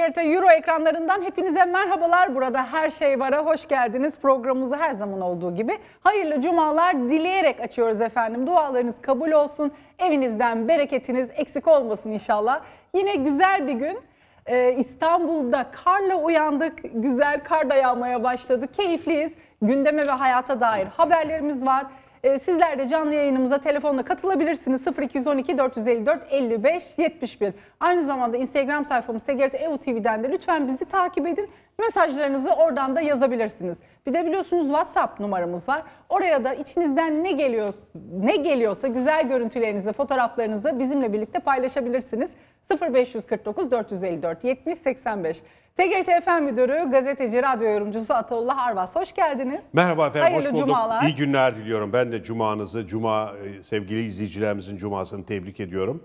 TGRT Euro ekranlarından hepinize merhabalar. Burada her şey vara hoş geldiniz. Programımızı her zaman olduğu gibi hayırlı cumalar dileyerek açıyoruz efendim. Dualarınız kabul olsun. Evinizden bereketiniz eksik olmasın inşallah. Yine güzel bir gün. Ee, İstanbul'da karla uyandık. Güzel kar da yağmaya başladı. Keyifliyiz. Gündeme ve hayata dair haberlerimiz var. Ee, sizler de canlı yayınımıza telefonla katılabilirsiniz. 0212 454 55 71. Aynı zamanda Instagram sayfamız TGRT EU TV'den de lütfen bizi takip edin. Mesajlarınızı oradan da yazabilirsiniz. Bir de biliyorsunuz WhatsApp numaramız var. Oraya da içinizden ne geliyor ne geliyorsa güzel görüntülerinizi, fotoğraflarınızı bizimle birlikte paylaşabilirsiniz. 0549 454 70 85. TGRT FM Müdürü, gazeteci, radyo yorumcusu Ataullah Arvas. Hoş geldiniz. Merhaba efendim, Hayırlı hoş bulduk. Cumalar. İyi günler diliyorum. Ben de cumanızı, cuma e, sevgili izleyicilerimizin cumasını tebrik ediyorum.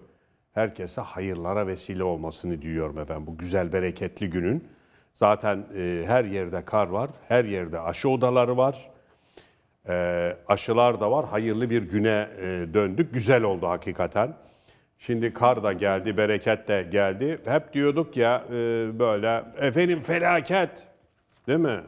Herkese hayırlara vesile olmasını diliyorum efendim bu güzel bereketli günün. Zaten e, her yerde kar var, her yerde aşı odaları var. E, aşılar da var. Hayırlı bir güne e, döndük. Güzel oldu hakikaten. Şimdi kar da geldi, bereket de geldi. Hep diyorduk ya e, böyle efendim felaket değil mi?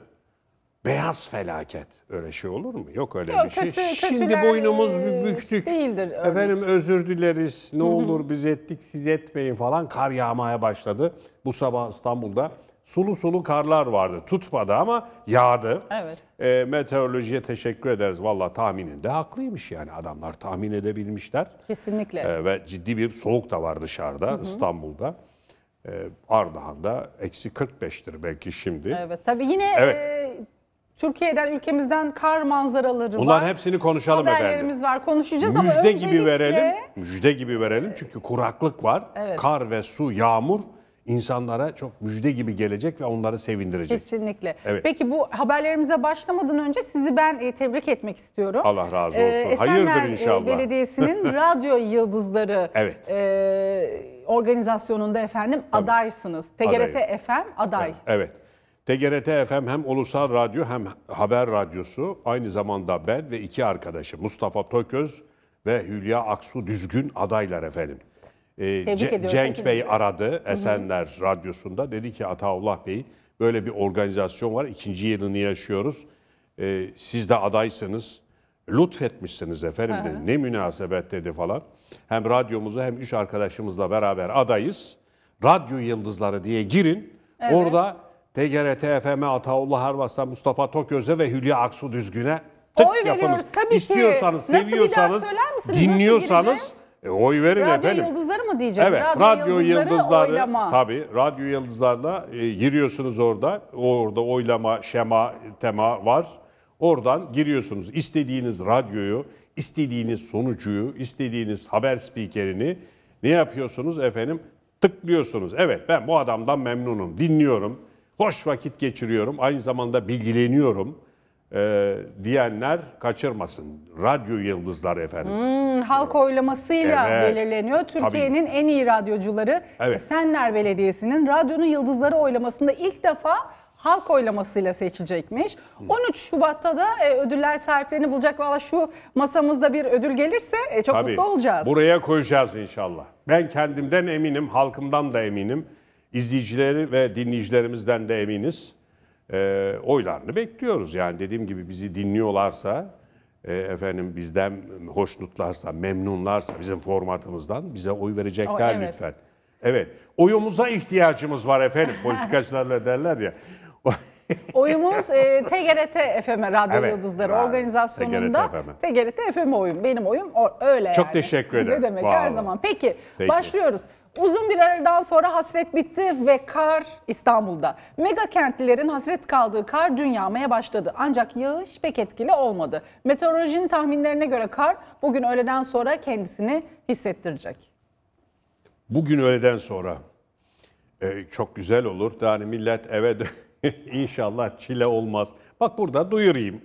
Beyaz felaket. Öyle şey olur mu? Yok öyle Yok, bir şey. kötü- Şimdi boynumuz büktük. değildir öyle. Şey. Efendim özür dileriz. Ne olur biz ettik siz etmeyin falan. Kar yağmaya başladı. Bu sabah İstanbul'da sulu sulu karlar vardı. Tutmadı ama yağdı. Evet. E, meteorolojiye teşekkür ederiz. Valla tahmininde haklıymış yani adamlar tahmin edebilmişler. Kesinlikle. E, ve ciddi bir soğuk da var dışarıda Hı-hı. İstanbul'da. E, ee, Ardahan'da eksi 45'tir belki şimdi. Evet tabii yine evet. E, Türkiye'den ülkemizden kar manzaraları Bunların var. Bunların hepsini konuşalım Haberlerimiz efendim. Haberlerimiz var konuşacağız müjde ama öncelikle... gibi verelim. Müjde gibi verelim çünkü kuraklık var. Evet. Kar ve su, yağmur insanlara çok müjde gibi gelecek ve onları sevindirecek. Kesinlikle. Evet. Peki bu haberlerimize başlamadan önce sizi ben e, tebrik etmek istiyorum. Allah razı e, olsun. Ee, Hayırdır e, inşallah. Belediyesi'nin radyo yıldızları evet. e, organizasyonunda efendim Tabii. adaysınız. TGRT Adayım. FM aday. Evet. evet. TGRT FM hem ulusal radyo hem haber radyosu. Aynı zamanda ben ve iki arkadaşım Mustafa Toköz ve Hülya Aksu Düzgün adaylar efendim. Ee, Tebrik ediyoruz Cenk Bey aradı Esenler Radyosu'nda. Dedi ki Ataullah Bey böyle bir organizasyon var. ikinci yılını yaşıyoruz. E, siz de adaysınız. Lütfetmişsiniz efendim dedi. Ne münasebet dedi falan. Hem radyomuzu hem üç arkadaşımızla beraber adayız. Radyo Yıldızları diye girin. Orada TGRT FM, Ataullah Arvaslan, Mustafa Toköz'e ve Hülya Aksu Düzgün'e tık Oy yapınız. tabii İstiyorsanız, Nasıl seviyorsanız, söyler Nasıl dinliyorsanız e, oy verin radyo efendim. Radyo yıldızları mı diyeceğim? Evet, radyo, radyo yıldızları, yıldızları oylama. tabii radyo yıldızlarla e, giriyorsunuz orada. Orada oylama, şema, tema var. Oradan giriyorsunuz. İstediğiniz radyoyu, istediğiniz sonucuyu, istediğiniz haber spikerini ne yapıyorsunuz efendim? Tıklıyorsunuz. Evet ben bu adamdan memnunum, dinliyorum. Hoş vakit geçiriyorum. Aynı zamanda bilgileniyorum e, diyenler kaçırmasın. Radyo yıldızları efendim. Hmm, halk oylamasıyla Evet. belirleniyor. Türkiye'nin en iyi radyocuları Evet. Esenler Belediyesi'nin radyonun yıldızları oylamasında ilk defa halk oylamasıyla seçilecekmiş. 13 Şubat'ta da e, ödüller sahiplerini bulacak. Valla şu masamızda bir ödül gelirse e, çok mutlu olacağız. Buraya koyacağız inşallah. Ben kendimden eminim, halkımdan da eminim. İzleyicileri ve dinleyicilerimizden de eminiz e, oylarını bekliyoruz. Yani dediğim gibi bizi dinliyorlarsa, e, efendim bizden hoşnutlarsa, memnunlarsa bizim formatımızdan bize oy verecekler o, evet. lütfen. Evet, oyumuza ihtiyacımız var efendim. Politikacılarla derler ya. Oyumuz e, TGRT FM Radyo evet, Yıldızları evet. organizasyonunda TGRT FM. TGRT FM oyum. Benim oyum öyle Çok yani. teşekkür ederim. Ne demek Vallahi. her zaman. Peki, Peki. başlıyoruz. Uzun bir aradan sonra hasret bitti ve kar İstanbul'da. Mega kentlilerin hasret kaldığı kar dün yağmaya başladı. Ancak yağış pek etkili olmadı. Meteorolojinin tahminlerine göre kar bugün öğleden sonra kendisini hissettirecek. Bugün öğleden sonra e, çok güzel olur. Yani millet eve inşallah çile olmaz. Bak burada duyurayım.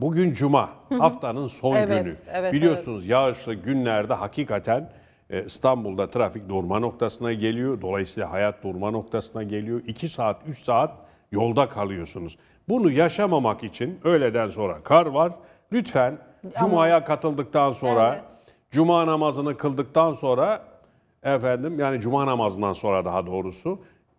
Bugün cuma, haftanın son evet, günü. Evet, Biliyorsunuz evet. yağışlı günlerde hakikaten e, İstanbul'da trafik durma noktasına geliyor. Dolayısıyla hayat durma noktasına geliyor. 2 saat, 3 saat yolda kalıyorsunuz. Bunu yaşamamak için öğleden sonra kar var. Lütfen Ama, Cuma'ya katıldıktan sonra, evet. Cuma namazını kıldıktan sonra efendim yani Cuma namazından sonra daha doğrusu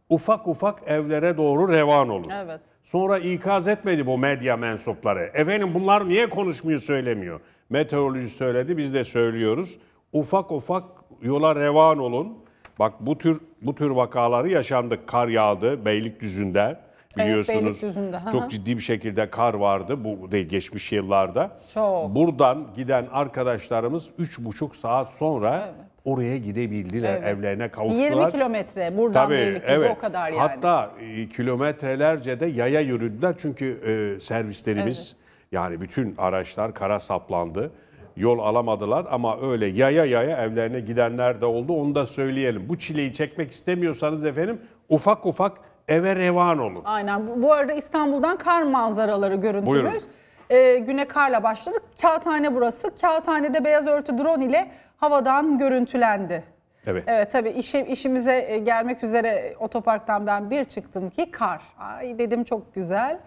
ufak ufak evlere doğru revan olun. Evet. Sonra ikaz etmedi bu medya mensupları. Efendim bunlar niye konuşmuyor söylemiyor. Meteoroloji söyledi biz de söylüyoruz ufak ufak yola revan olun. Bak bu tür bu tür vakaları yaşandı. Kar yağdı Beylikdüzü'nde biliyorsunuz. Evet, çok ciddi bir şekilde kar vardı bu de geçmiş yıllarda. Çok. Buradan giden arkadaşlarımız 3,5 saat sonra evet. oraya gidebildiler, evet. evlerine kavuştular. 20 kilometre buradan Tabii, Beylikdüzü evet. o kadar yani. Hatta e, kilometrelerce de yaya yürüdüler çünkü e, servislerimiz evet. yani bütün araçlar kara saplandı yol alamadılar ama öyle yaya yaya evlerine gidenler de oldu. Onu da söyleyelim. Bu çileyi çekmek istemiyorsanız efendim ufak ufak eve revan olun. Aynen. Bu- arada İstanbul'dan kar manzaraları Buyurun. görüntümüz. Ee, güne karla başladık. Kağıthane burası. Kağıthane'de beyaz örtü drone ile havadan görüntülendi. Evet. Evet tabii işe, işimize e, gelmek üzere otoparktan ben bir çıktım ki kar. Ay dedim çok güzel.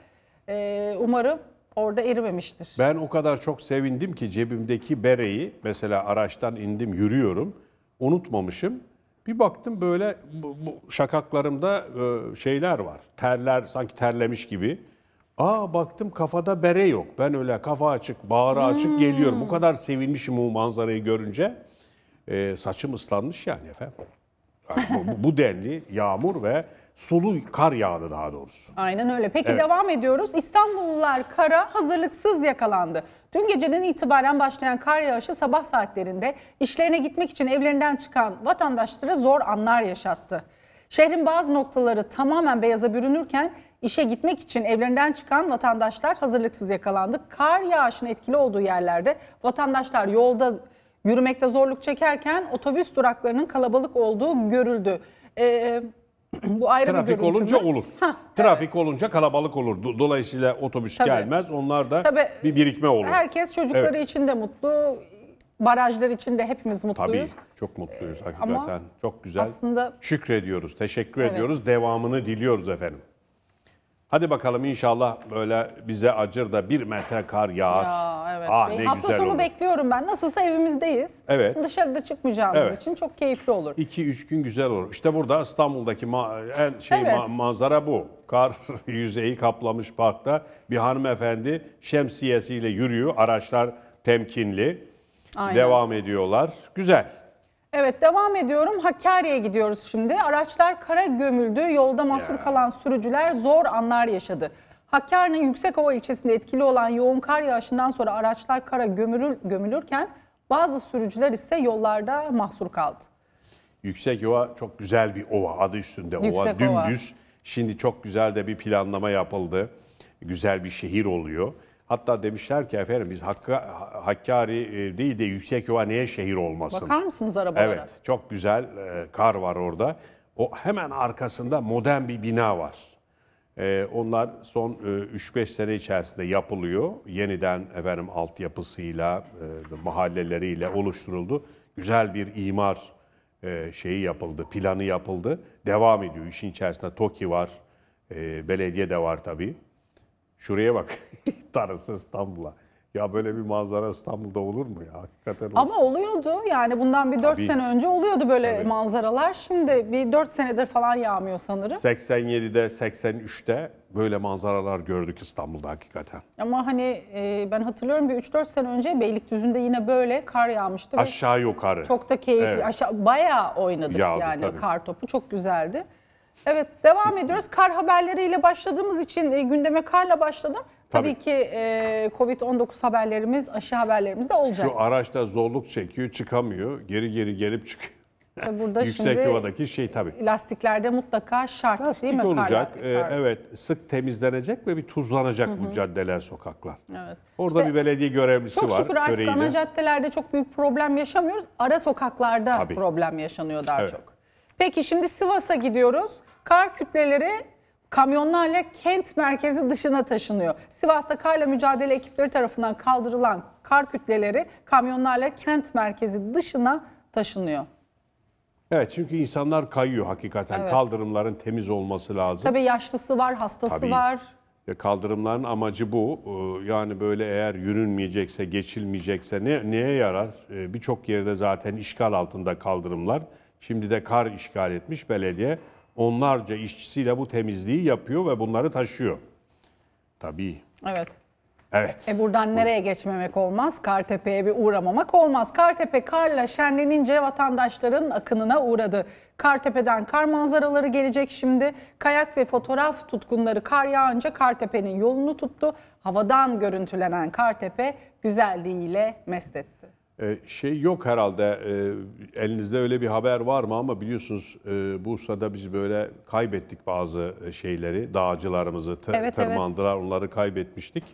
Ee, umarım orada erimemiştir. Ben o kadar çok sevindim ki cebimdeki bereyi mesela araçtan indim yürüyorum unutmamışım. Bir baktım böyle bu, bu şakaklarımda e, şeyler var. Terler sanki terlemiş gibi. Aa baktım kafada bere yok. Ben öyle kafa açık, bağrı açık hmm. geliyorum. Bu hmm. kadar sevinmişim o manzarayı görünce. E, saçım ıslanmış yani efendim. Yani bu, bu denli yağmur ve sulu kar yağdı daha doğrusu. Aynen öyle. Peki Evet. devam ediyoruz. İstanbullular kara hazırlıksız yakalandı. Dün geceden itibaren başlayan kar yağışı sabah saatlerinde işlerine gitmek için evlerinden çıkan vatandaşlara zor anlar yaşattı. Şehrin bazı noktaları tamamen beyaza bürünürken işe gitmek için evlerinden çıkan vatandaşlar hazırlıksız yakalandı. Kar yağışının etkili olduğu yerlerde vatandaşlar yolda yürümekte zorluk çekerken otobüs duraklarının kalabalık olduğu görüldü. Ee, bu ayrı Trafik bir olunca olur. Hah, Trafik evet. olunca kalabalık olur. Dolayısıyla otobüs Tabii. gelmez. Onlar da Tabii, bir birikme olur. Herkes çocukları evet. için de mutlu. Barajlar için de hepimiz mutluyuz. Tabii çok mutluyuz ee, hakikaten. Ama çok güzel. Aslında şükrediyoruz, teşekkür evet. ediyoruz. Devamını diliyoruz efendim. Hadi bakalım inşallah böyle bize acır da bir metre kar yağar. Ya, evet. Ah ne Hafta güzel sonu olur. bekliyorum ben. Nasılsa evimizdeyiz. Evet. Dışarıda çıkmayacağımız Evet. için çok keyifli olur. 2-3 gün güzel olur. İşte burada İstanbul'daki ma- en şey Evet. ma- manzara bu. Kar yüzeyi kaplamış parkta bir hanımefendi şemsiyesiyle yürüyor. Araçlar temkinli. Aynen. Devam ediyorlar. Güzel. Evet devam ediyorum. Hakkari'ye gidiyoruz şimdi. Araçlar kara gömüldü. Yolda mahsur Ya. kalan sürücüler zor anlar yaşadı. Hakkari'nin Yüksekova ilçesinde etkili olan yoğun kar yağışından sonra araçlar kara gömülür, gömülürken bazı sürücüler ise yollarda mahsur kaldı. Yüksekova çok güzel bir ova. Adı üstünde ova. Yüksek Ova. Dümdüz. Şimdi çok güzel de bir planlama yapıldı. Güzel bir şehir oluyor. Hatta demişler ki efendim biz Hakka, Hakkari değil de Yüksekyova'neye şehir olmasın. Bakar mısınız arabalara? Evet çok güzel e, kar var orada. O hemen arkasında modern bir bina var. E, onlar son e, 3-5 sene içerisinde yapılıyor. Yeniden efendim altyapısıyla, e, mahalleleriyle oluşturuldu. Güzel bir imar e, şeyi yapıldı, planı yapıldı. Devam ediyor. İşin içerisinde TOKİ var, e, belediye de var tabii. Şuraya bak. Tarısı İstanbul'a. Ya böyle bir manzara İstanbul'da olur mu ya? Hakikaten olsun. Ama oluyordu. Yani bundan bir 4 Tabii. sene önce oluyordu böyle Tabii. manzaralar. Şimdi bir 4 senedir falan yağmıyor sanırım. 87'de, 83'te böyle manzaralar gördük İstanbul'da hakikaten. Ama hani e, ben hatırlıyorum bir 3-4 sene önce Beylikdüzü'nde yine böyle kar yağmıştı. Aşağı yukarı. Çok da keyifli. Evet. Aşağı, bayağı oynadık Yağdı, yani tabii. kar topu. Çok güzeldi. Evet devam ediyoruz. Kar haberleriyle başladığımız için e, gündeme karla başladım. Tabii, Tabii. ki e, Covid-19 haberlerimiz, aşı haberlerimiz de olacak. Şu araçta zorluk çekiyor, çıkamıyor. Geri geri gelip çıkıyor. E, burada Yüksek şimdi yuvadaki şey tabii. Lastiklerde mutlaka şart değil mi? Lastik olacak, lastik, e, evet sık temizlenecek ve bir tuzlanacak bu caddeler, sokaklar. Evet. Orada İşte bir belediye görevlisi Çok var. şükür artık Köreği'de. ana caddelerde çok büyük problem yaşamıyoruz. Ara sokaklarda Tabii. problem yaşanıyor daha Evet. çok. Peki şimdi Sivas'a gidiyoruz. Kar kütleleri kamyonlarla kent merkezi dışına taşınıyor. Sivas'ta karla mücadele ekipleri tarafından kaldırılan kar kütleleri kamyonlarla kent merkezi dışına taşınıyor. Evet çünkü insanlar kayıyor hakikaten. Evet. Kaldırımların temiz olması lazım. Tabii yaşlısı var, hastası Tabii. var. Kaldırımların amacı bu. Ee, yani böyle eğer yürünmeyecekse, geçilmeyecekse ne, neye yarar? Ee, birçok yerde zaten işgal altında kaldırımlar. Şimdi de kar işgal etmiş belediye onlarca işçisiyle bu temizliği yapıyor ve bunları taşıyor. Tabii. Evet. Evet. E buradan nereye geçmemek olmaz? Kartepe'ye bir uğramamak olmaz. Kartepe karla şenlenince vatandaşların akınına uğradı. Kartepe'den kar manzaraları gelecek şimdi. Kayak ve fotoğraf tutkunları kar yağınca Kartepe'nin yolunu tuttu. Havadan görüntülenen Kartepe güzelliğiyle mest etti. E, şey yok herhalde, e, elinizde öyle bir haber var mı ama biliyorsunuz e, Bursa'da biz böyle kaybettik bazı şeyleri, dağcılarımızı tır, Evet, evet. onları kaybetmiştik.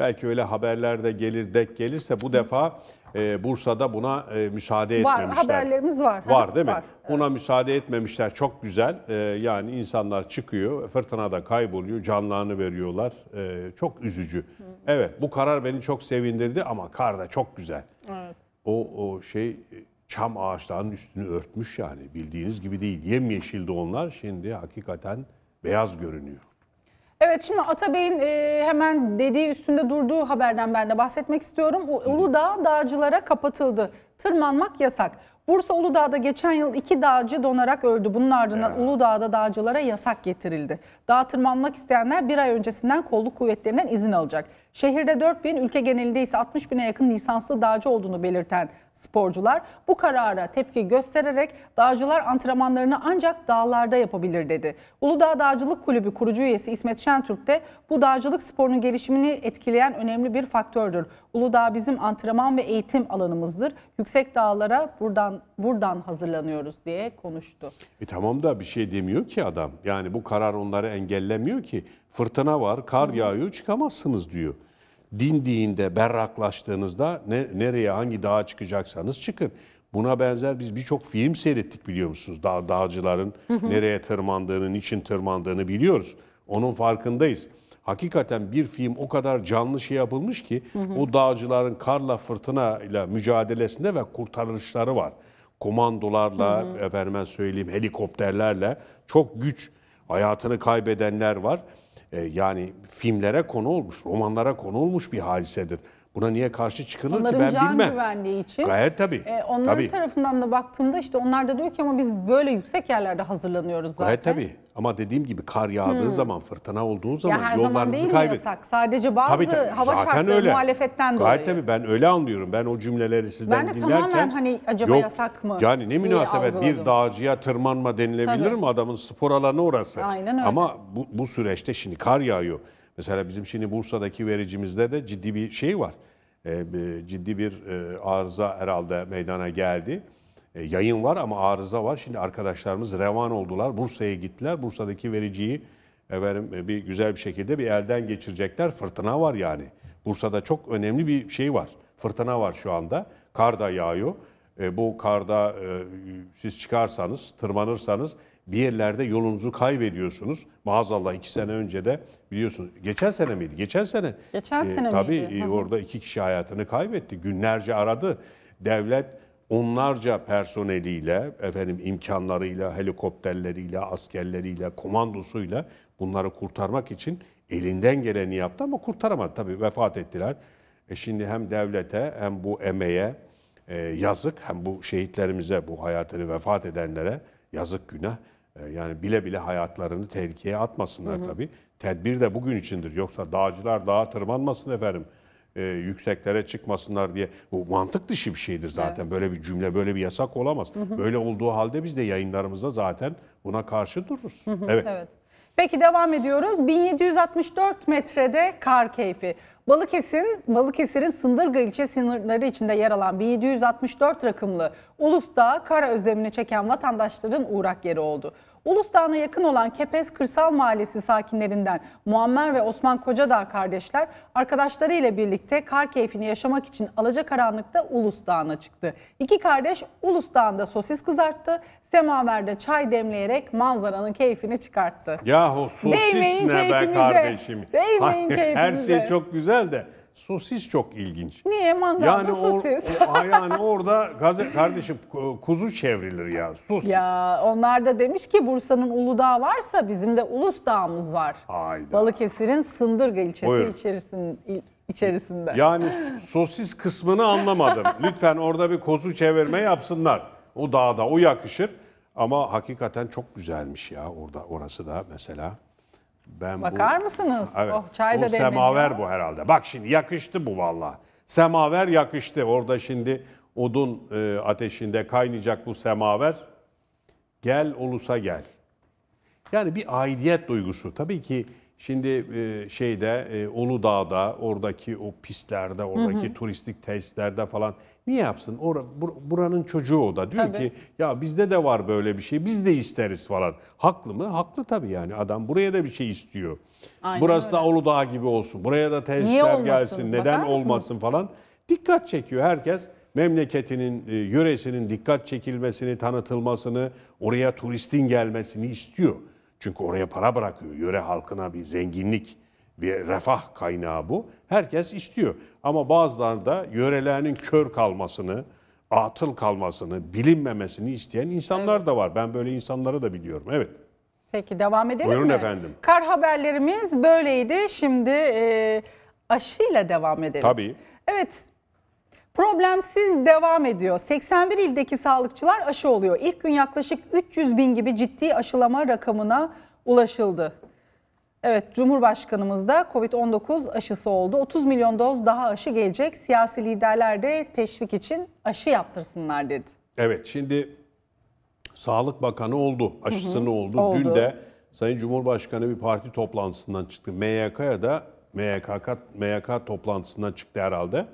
Belki öyle haberler de gelir dek gelirse bu defa e, Bursa'da buna e, müsaade var, etmemişler. Var haberlerimiz var. Var değil mi? Var, evet. Buna müsaade etmemişler çok güzel. E, yani insanlar çıkıyor, fırtınada kayboluyor, canlarını veriyorlar. E, çok üzücü. Hı. Evet bu karar beni çok sevindirdi ama kar da çok güzel. Evet. O, o şey e, çam ağaçlarının üstünü örtmüş yani bildiğiniz gibi değil. Yemyeşildi onlar şimdi hakikaten beyaz görünüyor. Evet şimdi Atabey'in e, hemen dediği üstünde durduğu haberden ben de bahsetmek istiyorum. U- Uludağ dağcılara kapatıldı. Tırmanmak yasak. Bursa Uludağ'da geçen yıl iki dağcı donarak öldü. Bunun ardından Uludağ'da dağcılara yasak getirildi. Dağ tırmanmak isteyenler bir ay öncesinden kolluk kuvvetlerinden izin alacak. Şehirde 4 bin, ülke genelinde ise 60 bine yakın lisanslı dağcı olduğunu belirten Sporcular bu karara tepki göstererek dağcılar antrenmanlarını ancak dağlarda yapabilir dedi. Uludağ Dağcılık Kulübü kurucu üyesi İsmet Şentürk de bu dağcılık sporunun gelişimini etkileyen önemli bir faktördür. Uludağ bizim antrenman ve eğitim alanımızdır. Yüksek dağlara buradan buradan hazırlanıyoruz diye konuştu. E tamam da bir şey demiyor ki adam. Yani bu karar onları engellemiyor ki. Fırtına var, kar yağıyor, çıkamazsınız diyor dindiğinde berraklaştığınızda ne, nereye hangi dağa çıkacaksanız çıkın. Buna benzer biz birçok film seyrettik biliyor musunuz? Dağ, dağcıların nereye tırmandığını, niçin tırmandığını biliyoruz. Onun farkındayız. Hakikaten bir film o kadar canlı şey yapılmış ki o dağcıların karla fırtına ile mücadelesinde ve kurtarışları var. Komandolarla, hı söyleyeyim helikopterlerle çok güç hayatını kaybedenler var. Ee, yani filmlere konu olmuş, romanlara konu olmuş bir hadisedir. Buna niye karşı çıkılır Onların ki ben can güvenliği için. Gayet tabii. E, onların tabii. tarafından da baktığımda işte onlar da diyor ki ama biz böyle yüksek yerlerde hazırlanıyoruz zaten. Gayet tabii. Ama dediğim gibi kar yağdığı hmm. zaman, fırtına olduğu zaman ya her yollarınızı zaman Yasak. Sadece bazı tabii, tabii. hava zaten şartları öyle. muhalefetten dolayı. Gayet tabii ben öyle anlıyorum. Ben o cümleleri sizden dinlerken... Ben de dinlerken, tamamen hani acaba yok, yasak mı? Yani ne münasebet bir dağcıya tırmanma denilebilir tabii. mi? Adamın spor alanı orası. Aynen öyle. Ama bu, bu süreçte şimdi kar yağıyor. Mesela bizim şimdi Bursa'daki vericimizde de ciddi bir şey var. Ee, ciddi bir e, arıza herhalde meydana geldi. E, yayın var ama arıza var. Şimdi arkadaşlarımız revan oldular. Bursa'ya gittiler. Bursa'daki vericiyi efendim, e, bir güzel bir şekilde bir elden geçirecekler. Fırtına var yani. Bursa'da çok önemli bir şey var. Fırtına var şu anda. Kar da yağıyor. E, bu karda siz çıkarsanız, tırmanırsanız bir yerlerde yolunuzu kaybediyorsunuz. Maazallah iki sene önce de biliyorsunuz. Geçen sene miydi? Geçen sene. Geçen ee, sene e, tabii miydi? Tabii e, orada iki kişi hayatını kaybetti. Günlerce aradı. Devlet onlarca personeliyle, efendim imkanlarıyla, helikopterleriyle, askerleriyle, komandosuyla bunları kurtarmak için elinden geleni yaptı ama kurtaramadı. Tabii vefat ettiler. E şimdi hem devlete hem bu emeğe e, yazık hem bu şehitlerimize, bu hayatını vefat edenlere yazık günah. Ee, yani bile bile hayatlarını tehlikeye atmasınlar hı hı. tabii. Tedbir de bugün içindir. Yoksa dağcılar dağa tırmanmasın efendim. E, yükseklere çıkmasınlar diye. Bu mantık dışı bir şeydir zaten. Evet. Böyle bir cümle, böyle bir yasak olamaz. Hı hı. Böyle olduğu halde biz de yayınlarımızda zaten buna karşı dururuz. Hı hı. Evet. evet. Peki devam ediyoruz. 1764 metrede kar keyfi. Balıkesir'in Balıkesir'in Sındırga ilçe sınırları içinde yer alan 1764 rakımlı Ulusdağ kara özlemini çeken vatandaşların uğrak yeri oldu. Ulustağ'ına yakın olan Kepez Kırsal Mahallesi sakinlerinden Muammer ve Osman Kocadağ kardeşler arkadaşları ile birlikte kar keyfini yaşamak için alacakaranlıkta Ulustağ'ına çıktı. İki kardeş Ulusdağ'da sosis kızarttı, semaverde çay demleyerek manzaranın keyfini çıkarttı. Yahu sosis Değmeyin ne be keyfimize. kardeşim. Değmeyin Her şey çok güzel de Sosis çok ilginç. Niye mangalda yani sosis? Or, yani orada gaze, kardeşim kuzu çevrilir ya sosis. Ya onlar da demiş ki Bursa'nın Uludağ varsa bizim de Dağımız var. Hayda. Balıkesir'in Sındırga ilçesi Buyur. içerisin, içerisinde. Yani sosis kısmını anlamadım. Lütfen orada bir kuzu çevirme yapsınlar. O dağda o yakışır. Ama hakikaten çok güzelmiş ya orada orası da mesela. Ben Bakar bu, mısınız? Evet, Oh, çay da bu demleniyor. semaver bu herhalde. Bak şimdi yakıştı bu valla. Semaver yakıştı. Orada şimdi odun e, ateşinde kaynayacak bu semaver. Gel ulusa gel. Yani bir aidiyet duygusu. Tabii ki şimdi e, şeyde e, Uludağ'da oradaki o pistlerde, oradaki turistik tesislerde falan Niye yapsın? Or buranın çocuğu o da. Diyor tabii. ki ya bizde de var böyle bir şey. Biz de isteriz falan. Haklı mı? Haklı tabii yani. Adam buraya da bir şey istiyor. Aynen Burası öyle. da Uludağ gibi olsun. Buraya da tesisler gelsin. Neden Bakar olmasın mısınız? falan. Dikkat çekiyor herkes. Memleketinin, e, yöresinin dikkat çekilmesini, tanıtılmasını, oraya turistin gelmesini istiyor. Çünkü oraya para bırakıyor. Yöre halkına bir zenginlik bir refah kaynağı bu. Herkes istiyor. Ama bazıları da yörelerinin kör kalmasını, atıl kalmasını, bilinmemesini isteyen insanlar evet. da var. Ben böyle insanları da biliyorum. Evet. Peki devam edelim Buyurun mi? efendim. Kar haberlerimiz böyleydi. Şimdi e, aşıyla devam edelim. Tabii. Evet. Problemsiz devam ediyor. 81 ildeki sağlıkçılar aşı oluyor. İlk gün yaklaşık 300 bin gibi ciddi aşılama rakamına ulaşıldı. Evet, Cumhurbaşkanımız da COVID-19 aşısı oldu. 30 milyon doz daha aşı gelecek. Siyasi liderler de teşvik için aşı yaptırsınlar dedi. Evet, şimdi Sağlık Bakanı oldu, aşısını oldu. oldu. Dün de Sayın Cumhurbaşkanı bir parti toplantısından çıktı. MYK'ya da MYK, MYK toplantısından çıktı herhalde.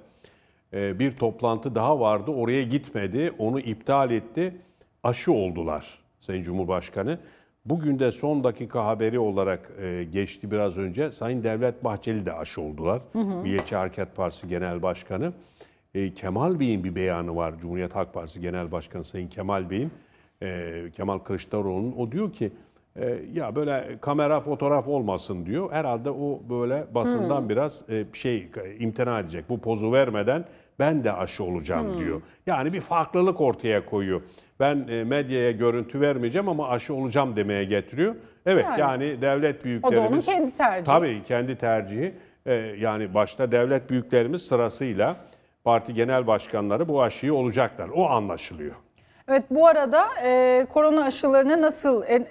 Ee, bir toplantı daha vardı, oraya gitmedi, onu iptal etti. Aşı oldular Sayın Cumhurbaşkanı. Bugün de son dakika haberi olarak e, geçti biraz önce. Sayın Devlet Bahçeli de aşı oldular. Hı hı. Milliyetçi Hareket Partisi Genel Başkanı. E, Kemal Bey'in bir beyanı var. Cumhuriyet Halk Partisi Genel Başkanı Sayın Kemal Bey'in. E, Kemal Kılıçdaroğlu'nun. O diyor ki e, ya böyle kamera fotoğraf olmasın diyor. Herhalde o böyle basından hı. biraz e, şey imtina edecek. Bu pozu vermeden ben de aşı olacağım hmm. diyor. Yani bir farklılık ortaya koyuyor. Ben e, medyaya görüntü vermeyeceğim ama aşı olacağım demeye getiriyor. Evet yani, yani devlet büyüklerimiz... O da onun kendi tercihi. Tabii kendi tercihi. Ee, yani başta devlet büyüklerimiz sırasıyla parti genel başkanları bu aşıyı olacaklar. O anlaşılıyor. Evet bu arada e, korona aşılarını nasıl en,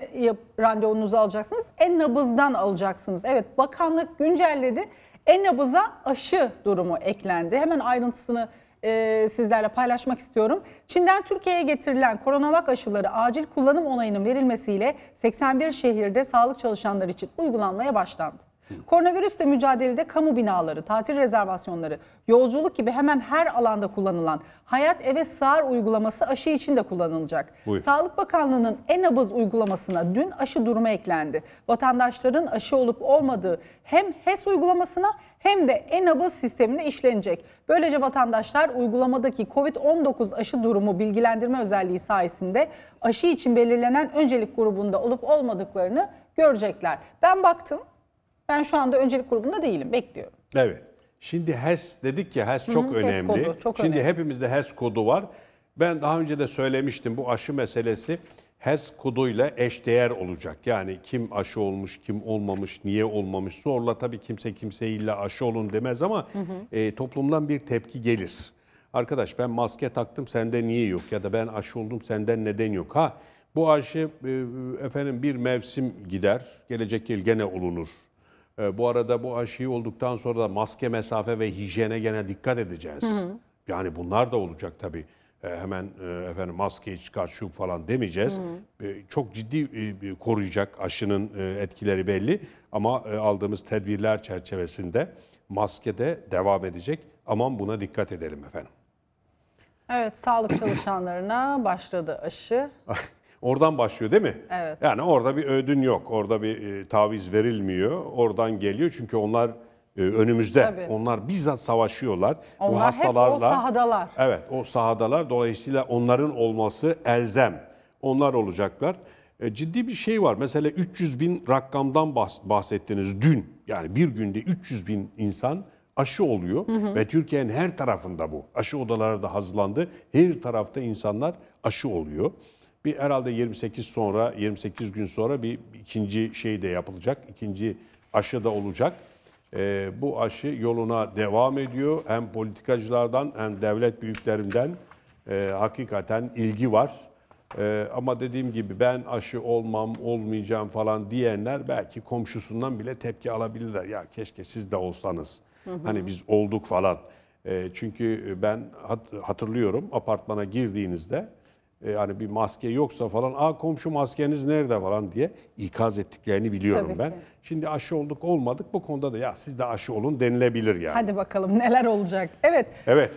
randevunuzu alacaksınız? En nabızdan alacaksınız. Evet bakanlık güncelledi. E-nabıza aşı durumu eklendi. Hemen ayrıntısını e, sizlerle paylaşmak istiyorum. Çin'den Türkiye'ye getirilen koronavak aşıları acil kullanım onayının verilmesiyle 81 şehirde sağlık çalışanları için uygulanmaya başlandı. Koronavirüsle mücadelede kamu binaları, tatil rezervasyonları, yolculuk gibi hemen her alanda kullanılan hayat eve sığar uygulaması aşı için de kullanılacak. Buyur. Sağlık Bakanlığı'nın en abız uygulamasına dün aşı durumu eklendi. Vatandaşların aşı olup olmadığı hem HES uygulamasına hem de e-nabız sisteminde işlenecek. Böylece vatandaşlar uygulamadaki COVID-19 aşı durumu bilgilendirme özelliği sayesinde aşı için belirlenen öncelik grubunda olup olmadıklarını görecekler. Ben baktım ben şu anda öncelik grubunda değilim, bekliyorum. Evet. Şimdi HES dedik ya HES çok Hı hı, HES önemli. kodu, çok Şimdi önemli. hepimizde HES kodu var. Ben daha önce de söylemiştim bu aşı meselesi HES koduyla eşdeğer olacak. Yani kim aşı olmuş, kim olmamış, niye olmamış zorla tabii kimse kimseyi illa aşı olun demez ama e, toplumdan bir tepki gelir. Arkadaş ben maske taktım sende niye yok ya da ben aşı oldum senden neden yok. Ha bu aşı e, efendim bir mevsim gider, gelecek yıl gene olunur ee, bu arada bu aşıyı olduktan sonra da maske, mesafe ve hijyene gene dikkat edeceğiz. Hı hı. Yani bunlar da olacak tabii. Ee, hemen e, efendim maskeyi çıkar şu falan demeyeceğiz. Hı. Ee, çok ciddi e, koruyacak aşının e, etkileri belli ama aldığımız tedbirler çerçevesinde maske de devam edecek. Aman buna dikkat edelim efendim. Evet, sağlık çalışanlarına başladı aşı. Oradan başlıyor değil mi? Evet. Yani orada bir ödün yok. Orada bir e, taviz verilmiyor. Oradan geliyor çünkü onlar e, önümüzde. Tabii. Onlar bizzat savaşıyorlar. Onlar Bu hastalarla. Hep o sahadalar. Evet, o sahadalar. Dolayısıyla onların olması elzem. Onlar olacaklar. E, ciddi bir şey var. Mesela 300 bin rakamdan bahsettiniz dün. Yani bir günde 300 bin insan aşı oluyor hı hı. ve Türkiye'nin her tarafında bu. Aşı odaları da hazırlandı. Her tarafta insanlar aşı oluyor. Bir herhalde 28 sonra 28 gün sonra bir ikinci şey de yapılacak. İkinci aşı da olacak. E, bu aşı yoluna devam ediyor. Hem politikacılardan hem devlet büyüklerinden e, hakikaten ilgi var. Ee, ama dediğim gibi ben aşı olmam, olmayacağım falan diyenler belki komşusundan bile tepki alabilirler. Ya keşke siz de olsanız. Hı hı. Hani biz olduk falan. Ee, çünkü ben hat hatırlıyorum apartmana girdiğinizde yani e, bir maske yoksa falan a komşu maskeniz nerede falan diye ikaz ettiklerini biliyorum Tabii ben. Ki. Şimdi aşı olduk olmadık bu konuda da ya siz de aşı olun denilebilir yani. Hadi bakalım neler olacak. Evet. Evet.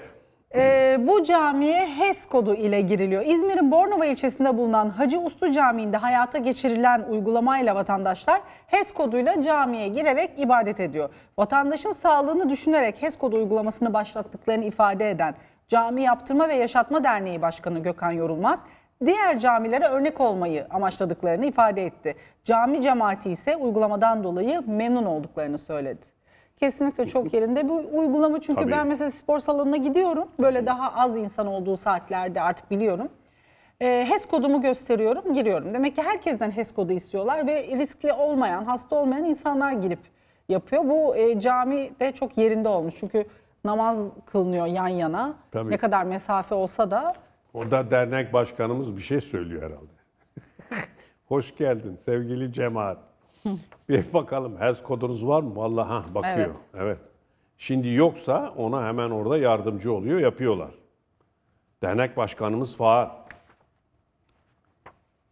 Ee, bu camiye HES kodu ile giriliyor. İzmir'in Bornova ilçesinde bulunan Hacı Ustu Camii'nde hayata geçirilen uygulamayla vatandaşlar HES koduyla camiye girerek ibadet ediyor. Vatandaşın sağlığını düşünerek HES kodu uygulamasını başlattıklarını ifade eden Cami Yaptırma ve Yaşatma Derneği Başkanı Gökhan Yorulmaz, diğer camilere örnek olmayı amaçladıklarını ifade etti. Cami cemaati ise uygulamadan dolayı memnun olduklarını söyledi. Kesinlikle çok yerinde bu uygulama çünkü Tabii. ben mesela spor salonuna gidiyorum. Böyle daha az insan olduğu saatlerde artık biliyorum. E, HES kodumu gösteriyorum, giriyorum. Demek ki herkesten HES kodu istiyorlar ve riskli olmayan, hasta olmayan insanlar girip yapıyor. Bu e, cami de çok yerinde olmuş. Çünkü namaz kılınıyor yan yana. Tabii. Ne kadar mesafe olsa da. Orada dernek başkanımız bir şey söylüyor herhalde. Hoş geldin sevgili cemaat. bir bakalım HES kodunuz var mı? Vallahi ha bakıyor. Evet. evet. Şimdi yoksa ona hemen orada yardımcı oluyor, yapıyorlar. Dernek başkanımız Fahar.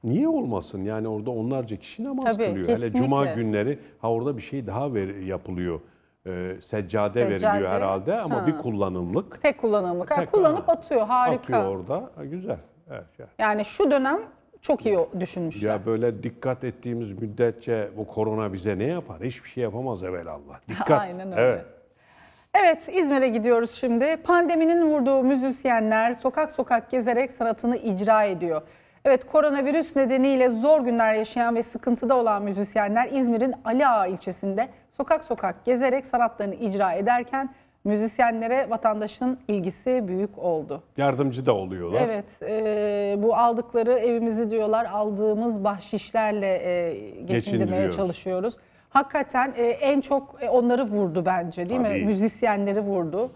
Niye olmasın? Yani orada onlarca kişi namaz Tabii, kılıyor. Kesinlikle. Hele cuma günleri ha orada bir şey daha ver, yapılıyor e, seccade, seccade veriliyor herhalde ama ha. bir kullanımlık. Tek kullanımlık. Tek, kullanıp ha. atıyor harika. Atıyor orada. Güzel. Evet, evet. Yani şu dönem çok iyi düşünmüşler. Ya böyle dikkat ettiğimiz müddetçe bu korona bize ne yapar? Hiçbir şey yapamaz evvelallah. Dikkat. Aynen öyle. Evet. Evet İzmir'e gidiyoruz şimdi. Pandeminin vurduğu müzisyenler sokak sokak gezerek sanatını icra ediyor. Evet koronavirüs nedeniyle zor günler yaşayan ve sıkıntıda olan müzisyenler İzmir'in Ali Ağa ilçesinde sokak sokak gezerek sanatlarını icra ederken müzisyenlere vatandaşın ilgisi büyük oldu. Yardımcı da oluyorlar. Evet e, bu aldıkları evimizi diyorlar aldığımız bahşişlerle e, geçindirmeye çalışıyoruz. Hakikaten e, en çok e, onları vurdu bence değil mi? Müzisyenleri vurdu.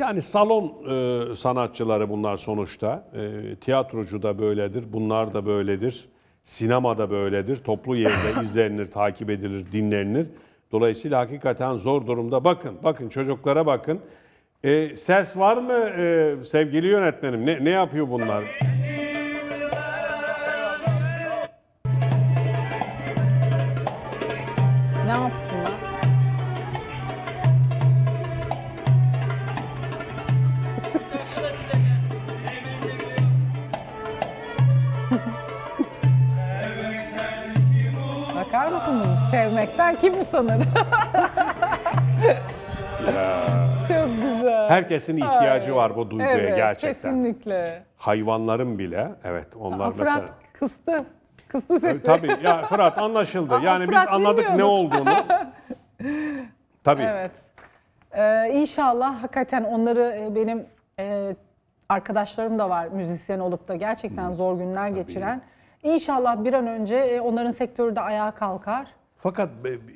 Yani salon e, sanatçıları bunlar sonuçta. E, tiyatrocu da böyledir, bunlar da böyledir. Sinema da böyledir. Toplu yerde izlenir, takip edilir, dinlenir. Dolayısıyla hakikaten zor durumda. Bakın, bakın çocuklara bakın. E, ses var mı e, sevgili yönetmenim? Ne, ne yapıyor bunlar? mi sanır? Çok güzel. Herkesin ihtiyacı Ay, var bu duyguya evet, gerçekten. Kesinlikle. Hayvanların bile evet onlar Aa, mesela. Fırat kıstı. Kıstı sesi. Tabii ya Fırat anlaşıldı. Aa, yani Fırat biz anladık ne olduğunu. Tabii. Evet. Ee, inşallah hakikaten onları e, benim e, arkadaşlarım da var müzisyen olup da gerçekten Hı. zor günler Tabii. geçiren. İnşallah bir an önce e, onların sektörü de ayağa kalkar. Fakat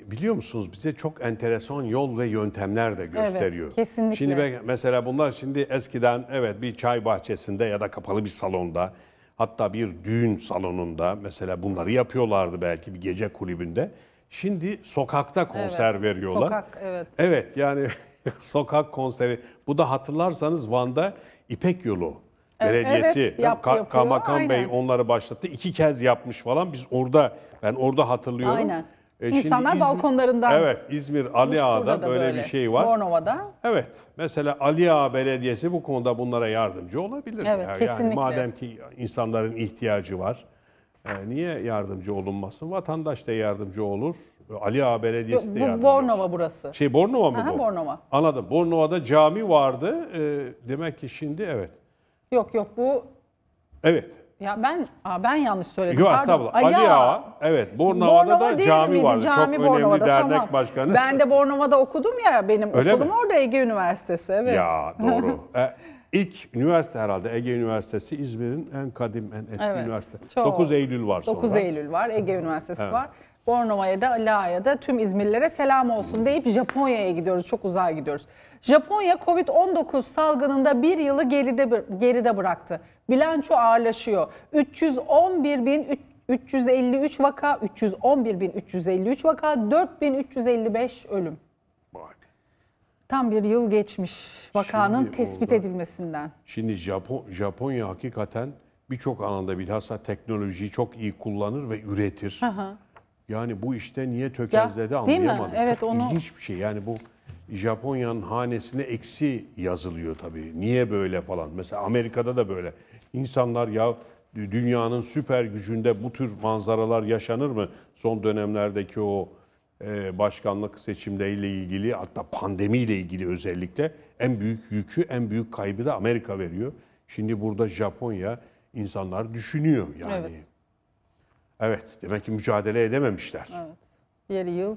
biliyor musunuz bize çok enteresan yol ve yöntemler de gösteriyor. Evet, kesinlikle. Şimdi ben, mesela bunlar şimdi eskiden evet bir çay bahçesinde ya da kapalı bir salonda hatta bir düğün salonunda mesela bunları yapıyorlardı belki bir gece kulübünde. Şimdi sokakta konser evet, veriyorlar. Sokak evet. Evet yani sokak konseri. Bu da hatırlarsanız Van'da İpek Yolu e, Belediyesi evet, yap, Ka- Kamakan Bey onları başlattı. İki kez yapmış falan. Biz orada ben orada hatırlıyorum. Aynen. E İnsanlar İzmir, balkonlarından. Evet, İzmir Ali Ağa'da böyle, bir şey var. Bornova'da. Evet, mesela Ali Ağa Belediyesi bu konuda bunlara yardımcı olabilir. Evet, ya. kesinlikle. Yani madem ki insanların ihtiyacı var, e, niye yardımcı olunmasın? Vatandaş da yardımcı olur. Ali Ağa Belediyesi bu, de yardımcı Bornova olsun. burası. Şey Bornova mı Aha, bu? Bornova. Anladım. Bornova'da cami vardı. E, demek ki şimdi evet. Yok yok bu... Evet, ya ben aa ben yanlış söyledim. Yok estağfurullah. Ali, Ali Ağa, evet Bornova'da Bornova da cami miydi? vardı. Cami Çok önemli Bornova'da, dernek tamam. başkanı. Ben de Bornova'da okudum ya benim Öyle okulum mi? orada Ege Üniversitesi. Evet. Ya doğru. e, ilk üniversite herhalde Ege Üniversitesi İzmir'in en kadim en eski Evet, üniversite. çok. 9 Eylül var sonra. 9 Eylül var, Ege Üniversitesi Evet. var. Bornova'ya da La'ya da tüm İzmirlilere selam olsun deyip Japonya'ya gidiyoruz. Çok uzağa gidiyoruz. Japonya Covid-19 salgınında bir yılı geride, geride bıraktı bilanço ağırlaşıyor. 311 bin 353 vaka, 311 bin 353 vaka, 4355 ölüm. Tam bir yıl geçmiş vakanın Şimdi tespit orada, edilmesinden. Şimdi Japon, Japonya hakikaten birçok alanda bilhassa teknolojiyi çok iyi kullanır ve üretir. Aha. Yani bu işte niye tökezledi ya, anlayamadım. Evet, çok onu... ilginç bir şey. Yani bu Japonya'nın hanesine eksi yazılıyor tabii. Niye böyle falan. Mesela Amerika'da da böyle. İnsanlar ya dünyanın süper gücünde bu tür manzaralar yaşanır mı? Son dönemlerdeki o e, başkanlık seçimleriyle ilgili hatta pandemiyle ilgili özellikle en büyük yükü, en büyük kaybı da Amerika veriyor. Şimdi burada Japonya insanlar düşünüyor yani. Evet, evet demek ki mücadele edememişler. Evet. Bir yıl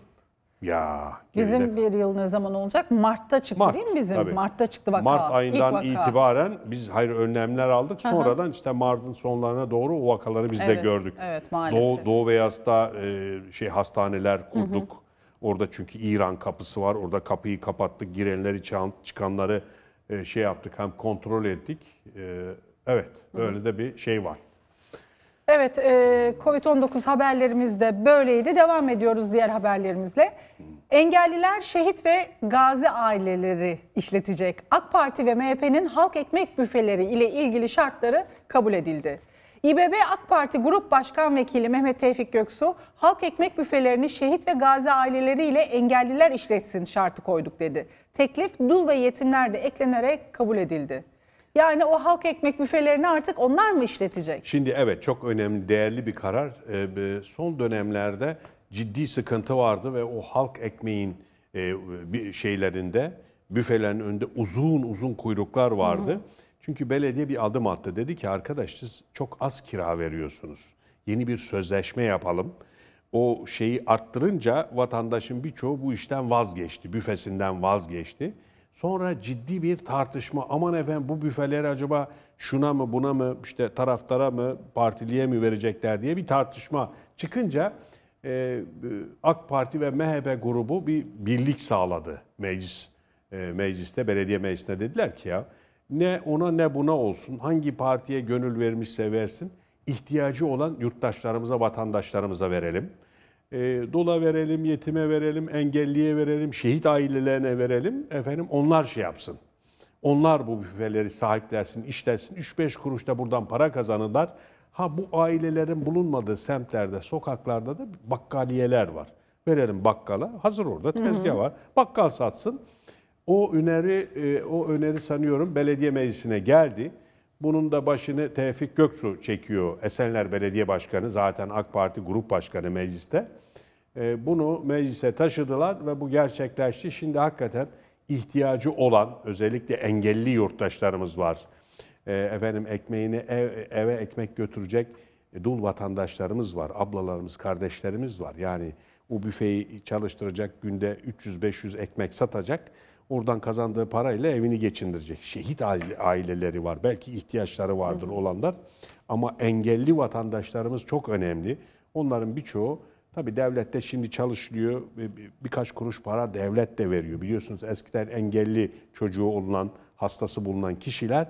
ya geride Bizim bir yıl ne zaman olacak? Mart'ta çıktı Mart, değil mi bizim? tabii. Mart'ta çıktı vaka. Mart ayından vaka. itibaren biz hayır önlemler aldık. Sonradan işte Mart'ın sonlarına doğru o vakaları biz de gördük. evet, maalesef. Doğu, Doğu Beyaz'da e, şey hastaneler kurduk. Orada çünkü İran kapısı var. Orada kapıyı kapattık. Girenleri çıkanları e, şey yaptık. Hem kontrol ettik. E, evet öyle de bir şey var. Evet, e, Covid-19 haberlerimiz de böyleydi. Devam ediyoruz diğer haberlerimizle. Engelliler, şehit ve gazi aileleri işletecek. AK Parti ve MHP'nin halk ekmek büfeleri ile ilgili şartları kabul edildi. İBB AK Parti Grup Başkan Vekili Mehmet Tevfik Göksu, halk ekmek büfelerini şehit ve gazi aileleri ile engelliler işletsin şartı koyduk dedi. Teklif dul ve yetimler de eklenerek kabul edildi. Yani o halk ekmek büfelerini artık onlar mı işletecek? Şimdi evet çok önemli, değerli bir karar. Ee, son dönemlerde ciddi sıkıntı vardı ve o halk ekmeğin e, şeylerinde, büfelerin önünde uzun uzun kuyruklar vardı. Hı hı. Çünkü belediye bir adım attı. Dedi ki arkadaş siz çok az kira veriyorsunuz. Yeni bir sözleşme yapalım. O şeyi arttırınca vatandaşın birçoğu bu işten vazgeçti. Büfesinden vazgeçti. Sonra ciddi bir tartışma. Aman efendim bu büfeleri acaba şuna mı buna mı işte taraftara mı partiliye mi verecekler diye bir tartışma çıkınca e, AK Parti ve MHP grubu bir birlik sağladı meclis e, mecliste belediye meclisinde dediler ki ya ne ona ne buna olsun hangi partiye gönül vermişse versin ihtiyacı olan yurttaşlarımıza vatandaşlarımıza verelim e, ee, dula verelim, yetime verelim, engelliye verelim, şehit ailelerine verelim. Efendim onlar şey yapsın. Onlar bu büfeleri sahiplersin, işlersin. 3-5 kuruş da buradan para kazanırlar. Ha bu ailelerin bulunmadığı semtlerde, sokaklarda da bakkaliyeler var. Verelim bakkala. Hazır orada tezgah var. Bakkal satsın. O öneri e, o öneri sanıyorum belediye meclisine geldi. Bunun da başını Tevfik Göksu çekiyor. Esenler Belediye Başkanı zaten AK Parti Grup Başkanı mecliste. Ee, bunu meclise taşıdılar ve bu gerçekleşti. Şimdi hakikaten ihtiyacı olan özellikle engelli yurttaşlarımız var. Ee, efendim ekmeğini ev, eve ekmek götürecek e, dul vatandaşlarımız var, ablalarımız, kardeşlerimiz var. Yani o büfeyi çalıştıracak, günde 300-500 ekmek satacak Oradan kazandığı parayla evini geçindirecek. Şehit aileleri var. Belki ihtiyaçları vardır olanlar. Ama engelli vatandaşlarımız çok önemli. Onların birçoğu Tabii devlette şimdi çalışılıyor. Birkaç kuruş para devlet de veriyor. Biliyorsunuz eskiden engelli çocuğu olunan, hastası bulunan kişiler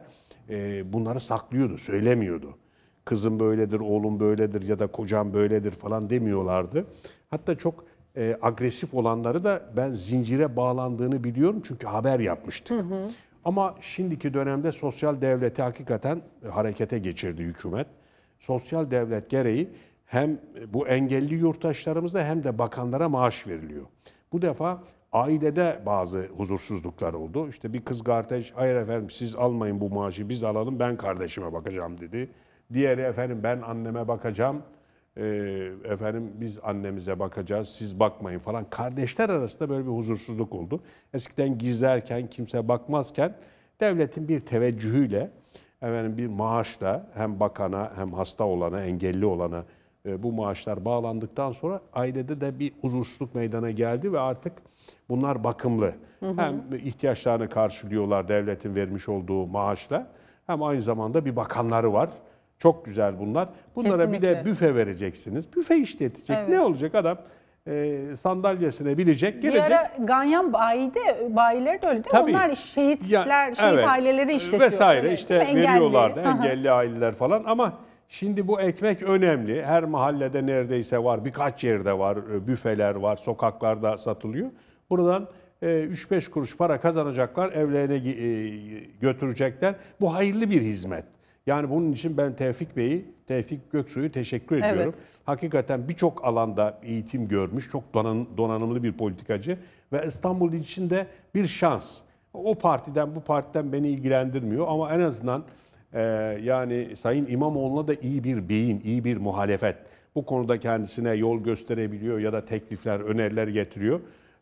e, bunları saklıyordu, söylemiyordu. Kızım böyledir, oğlum böyledir ya da kocam böyledir falan demiyorlardı. Hatta çok e, agresif olanları da ben zincire bağlandığını biliyorum çünkü haber yapmıştık. Hı hı. Ama şimdiki dönemde sosyal devleti hakikaten harekete geçirdi hükümet. Sosyal devlet gereği hem bu engelli yurttaşlarımızda hem de bakanlara maaş veriliyor. Bu defa ailede bazı huzursuzluklar oldu. İşte bir kız kardeş, hayır efendim siz almayın bu maaşı biz alalım ben kardeşime bakacağım dedi. Diğeri efendim ben anneme bakacağım ee, efendim biz annemize bakacağız, siz bakmayın falan. Kardeşler arasında böyle bir huzursuzluk oldu. Eskiden gizlerken, kimse bakmazken devletin bir teveccühüyle efendim bir maaşla hem bakana hem hasta olana, engelli olana e, bu maaşlar bağlandıktan sonra ailede de bir huzursuzluk meydana geldi ve artık bunlar bakımlı. Hı hı. Hem ihtiyaçlarını karşılıyorlar devletin vermiş olduğu maaşla hem aynı zamanda bir bakanları var. Çok güzel bunlar. Bunlara Kesinlikle. bir de büfe vereceksiniz. Büfe işletecek. Evet. Ne olacak adam? E, sandalyesine bilecek, gelecek. Bir ara ganyan bayi de, bayileri de öyle değil Tabii. Onlar şehitler, ya, şehit evet. aileleri ee, işletiyor. Vesaire öyle, işte engelli. veriyorlardı engelli aileler falan ama şimdi bu ekmek önemli. Her mahallede neredeyse var, birkaç yerde var, e, büfeler var, sokaklarda satılıyor. Buradan 3-5 e, kuruş para kazanacaklar, evlerine e, götürecekler. Bu hayırlı bir hizmet. Yani bunun için ben Tevfik Bey'i, Tevfik Göksu'yu teşekkür ediyorum. Evet. Hakikaten birçok alanda eğitim görmüş, çok donan, donanımlı bir politikacı ve İstanbul için de bir şans. O partiden bu partiden beni ilgilendirmiyor ama en azından e, yani Sayın İmamoğlu'na da iyi bir beyin, iyi bir muhalefet. Bu konuda kendisine yol gösterebiliyor ya da teklifler, öneriler getiriyor.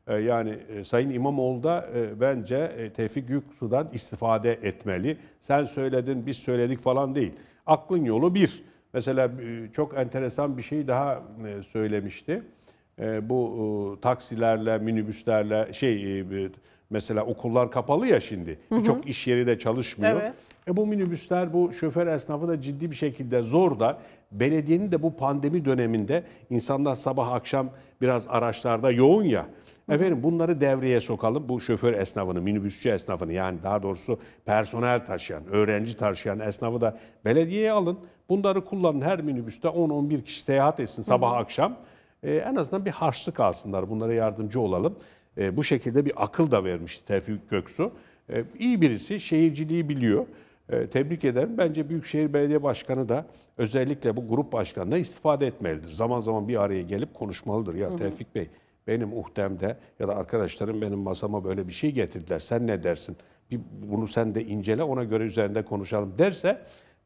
E, yani e, Sayın İmamoğlu da e, bence Tevfik Yüksu'dan istifade etmeli. Sen söyledin, biz söyledik falan değil. Aklın yolu bir. Mesela çok enteresan bir şey daha söylemişti. Bu taksilerle, minibüslerle şey mesela okullar kapalı ya şimdi. Birçok iş yeri de çalışmıyor. Evet. E bu minibüsler bu şoför esnafı da ciddi bir şekilde zor da belediyenin de bu pandemi döneminde insanlar sabah akşam biraz araçlarda yoğun ya. Efendim bunları devreye sokalım. Bu şoför esnafını, minibüsçü esnafını yani daha doğrusu personel taşıyan, öğrenci taşıyan esnafı da belediyeye alın. Bunları kullanın her minibüste 10-11 kişi seyahat etsin sabah Hı-hı. akşam. Ee, en azından bir harçlık alsınlar. Bunlara yardımcı olalım. Ee, bu şekilde bir akıl da vermişti Tevfik Göksu. Ee, iyi birisi, şehirciliği biliyor. Ee, tebrik ederim. Bence Büyükşehir Belediye Başkanı da özellikle bu grup başkanına istifade etmelidir. Zaman zaman bir araya gelip konuşmalıdır. Ya Hı-hı. Tevfik Bey benim uhdemde ya da arkadaşlarım benim masama böyle bir şey getirdiler. Sen ne dersin? Bir, bunu sen de incele ona göre üzerinde konuşalım derse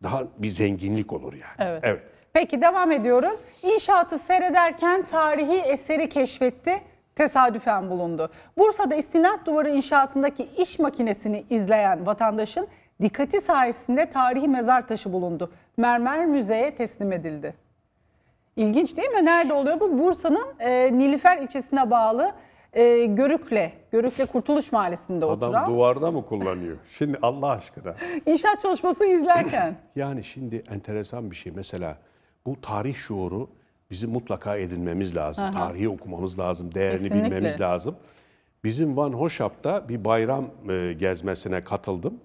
daha bir zenginlik olur yani. Evet. evet. Peki devam ediyoruz. İnşaatı seyrederken tarihi eseri keşfetti. Tesadüfen bulundu. Bursa'da istinat duvarı inşaatındaki iş makinesini izleyen vatandaşın dikkati sayesinde tarihi mezar taşı bulundu. Mermer müzeye teslim edildi. İlginç değil mi? Nerede oluyor bu? Bursa'nın e, Nilüfer ilçesine bağlı e, Görükle, Görükle Kurtuluş Mahallesi'nde oturan. Adam duvarda mı kullanıyor? Şimdi Allah aşkına. İnşaat çalışması izlerken. yani şimdi enteresan bir şey. Mesela bu tarih şuuru bizi mutlaka edinmemiz lazım. Aha. Tarihi okumamız lazım, değerini Kesinlikle. bilmemiz lazım. Bizim Van Hoşap'ta bir bayram e, gezmesine katıldım.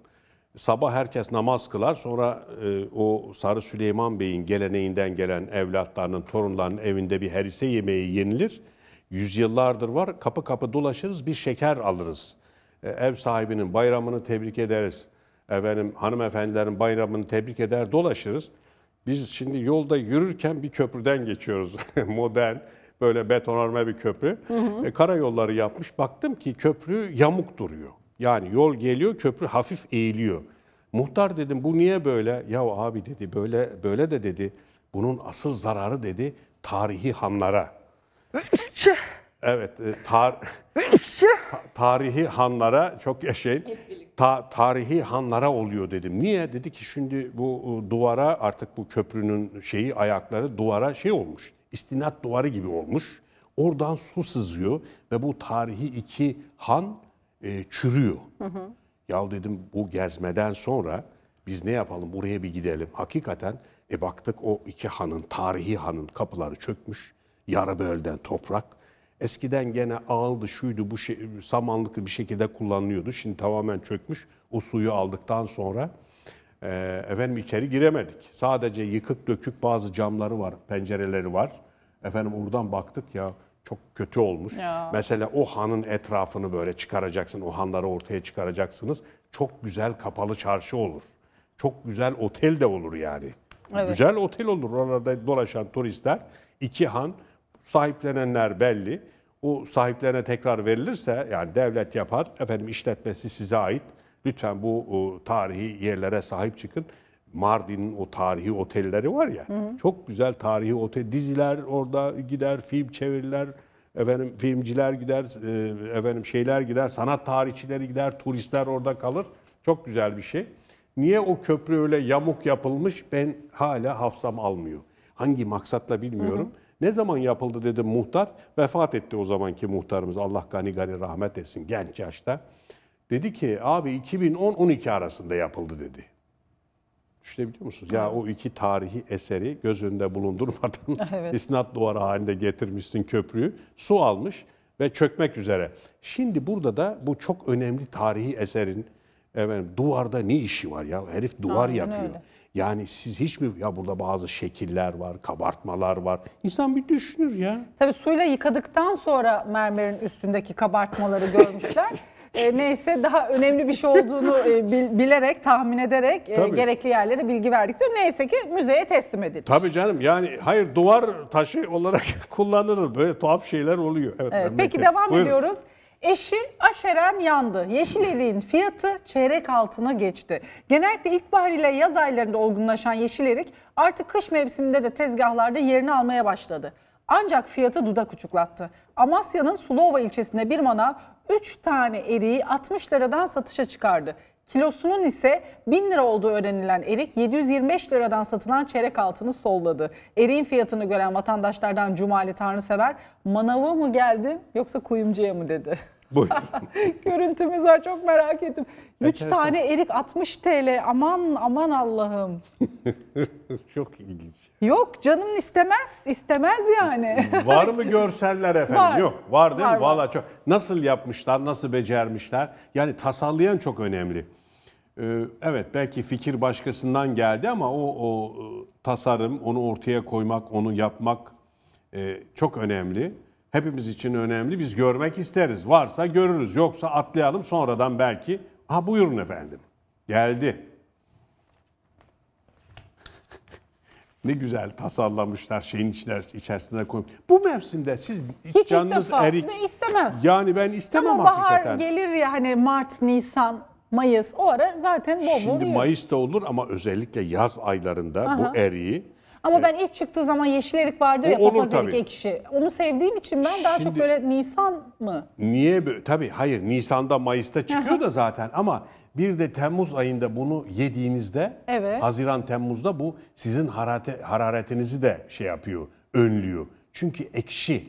Sabah herkes namaz kılar. Sonra e, o Sarı Süleyman Bey'in geleneğinden gelen evlatlarının, torunlarının evinde bir herise yemeği yenilir. Yüzyıllardır var. Kapı kapı dolaşırız, bir şeker alırız. E, ev sahibinin bayramını tebrik ederiz. Efendim hanımefendilerin bayramını tebrik eder, dolaşırız. Biz şimdi yolda yürürken bir köprüden geçiyoruz. Modern, böyle betonarme bir köprü. Hı hı. E, karayolları yapmış. Baktım ki köprü yamuk duruyor. Yani yol geliyor, köprü hafif eğiliyor. Muhtar dedim bu niye böyle? Ya abi dedi böyle böyle de dedi. Bunun asıl zararı dedi tarihi hanlara. evet, e, tar tarihi hanlara çok yaşayın. Ta tarihi hanlara oluyor dedim. Niye? Dedi ki şimdi bu duvara artık bu köprünün şeyi ayakları duvara şey olmuş. İstinat duvarı gibi olmuş. Oradan su sızıyor ve bu tarihi iki han e, çürüyor. Hı hı. Ya dedim bu gezmeden sonra biz ne yapalım buraya bir gidelim. Hakikaten e baktık o iki hanın, tarihi hanın kapıları çökmüş. Yarı bölden toprak. Eskiden gene ağıldı, şuydu, bu şey, samanlıklı bir şekilde kullanılıyordu. Şimdi tamamen çökmüş. O suyu aldıktan sonra e, efendim içeri giremedik. Sadece yıkık dökük bazı camları var, pencereleri var. Efendim oradan baktık ya çok kötü olmuş. Ya. Mesela o hanın etrafını böyle çıkaracaksın, o hanları ortaya çıkaracaksınız. Çok güzel kapalı çarşı olur. Çok güzel otel de olur yani. Evet. Güzel otel olur oralarda dolaşan turistler. iki han sahiplenenler belli. O sahiplerine tekrar verilirse yani devlet yapar. Efendim işletmesi size ait. Lütfen bu tarihi yerlere sahip çıkın. Mardin'in o tarihi otelleri var ya. Hı hı. Çok güzel tarihi otel. Diziler orada gider, film çeviriler, efendim filmciler gider, e, efendim şeyler gider, sanat tarihçileri gider, turistler orada kalır. Çok güzel bir şey. Niye o köprü öyle yamuk yapılmış ben hala hafsam almıyor. Hangi maksatla bilmiyorum. Hı hı. Ne zaman yapıldı dedi muhtar. Vefat etti o zamanki muhtarımız. Allah gani gani rahmet etsin genç yaşta. Dedi ki abi 2010-12 arasında yapıldı dedi. Düşünebiliyor musunuz? Ya o iki tarihi eseri göz önünde bulundurmadan evet. isnat duvarı halinde getirmişsin köprüyü. Su almış ve çökmek üzere. Şimdi burada da bu çok önemli tarihi eserin efendim, duvarda ne işi var ya? Herif duvar Aynen yapıyor. Öyle. Yani siz hiç mi ya burada bazı şekiller var, kabartmalar var. İnsan bir düşünür ya. Tabii suyla yıkadıktan sonra mermerin üstündeki kabartmaları görmüşler. e, neyse daha önemli bir şey olduğunu e, bilerek, tahmin ederek e, gerekli yerlere bilgi verdik diyor. Neyse ki müzeye teslim edildi. Tabii canım yani hayır duvar taşı olarak kullanılır. Böyle tuhaf şeyler oluyor. Evet, Evet, peki devam Buyurun. ediyoruz. Eşi aşeren yandı. Yeşil Yeşileriğin fiyatı çeyrek altına geçti. Genellikle ilkbahar ile yaz aylarında olgunlaşan yeşilerik artık kış mevsiminde de tezgahlarda yerini almaya başladı. Ancak fiyatı dudak uçuklattı. Amasya'nın Sulova ilçesinde bir manav 3 tane eriği 60 liradan satışa çıkardı. Kilosunun ise 1000 lira olduğu öğrenilen erik 725 liradan satılan çeyrek altını solladı. Eriğin fiyatını gören vatandaşlardan Cumali Tanrısever manava mı geldi yoksa kuyumcuya mı dedi. Buyurun. Görüntümüz var çok merak ettim. 3 tane erik 60 TL aman aman Allah'ım. çok ilginç. Yok canım istemez istemez yani. var mı görseller efendim? Var. Yok var değil var, mi? Var. Vallahi çok. Nasıl yapmışlar nasıl becermişler? Yani tasarlayan çok önemli. Ee, evet belki fikir başkasından geldi ama o, o e, tasarım, onu ortaya koymak, onu yapmak e, çok önemli hepimiz için önemli. Biz görmek isteriz. Varsa görürüz. Yoksa atlayalım sonradan belki. Ha buyurun efendim. Geldi. ne güzel tasarlamışlar şeyin içerisinde koymuş. Bu mevsimde siz Hiç canınız defa, erik. istemez. Yani ben istemem Ama bahar hakikaten. gelir ya hani Mart, Nisan, Mayıs o ara zaten bol bol Şimdi Mayıs da olur ama özellikle yaz aylarında Aha. bu eriği ama ben ilk çıktığı zaman yeşil erik vardır ya olur papaz erik ekşi. Onu sevdiğim için ben daha çok böyle Nisan mı? Niye böyle? Tabii hayır Nisan'da Mayıs'ta çıkıyor da zaten ama bir de Temmuz ayında bunu yediğinizde Evet. Haziran Temmuz'da bu sizin harate, hararetinizi de şey yapıyor, önlüyor. Çünkü ekşi.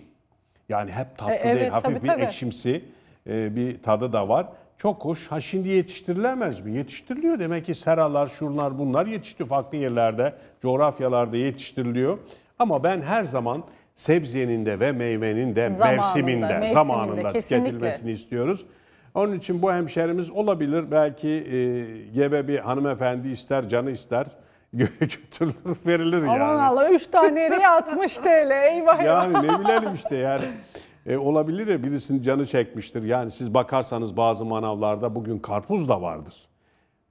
Yani hep tatlı E, evet, değil, hafif tabii, bir tabii. ekşimsi e, bir tadı da var çok hoş. Ha şimdi yetiştirilemez mi? Yetiştiriliyor. Demek ki seralar, şunlar, bunlar yetiştiriyor. Farklı yerlerde, coğrafyalarda yetiştiriliyor. Ama ben her zaman sebzenin de ve meyvenin de zamanında, mevsiminde, mevsiminde, zamanında kesinlikle. tüketilmesini istiyoruz. Onun için bu hemşerimiz olabilir belki e, gebe bir hanımefendi ister, canı ister götürülür verilir Aman yani. Aman Allah 3 tane eriye 60 TL eyvah. Yani ne bilelim işte yani e, olabilir ya birisinin canı çekmiştir. Yani siz bakarsanız bazı manavlarda bugün karpuz da vardır.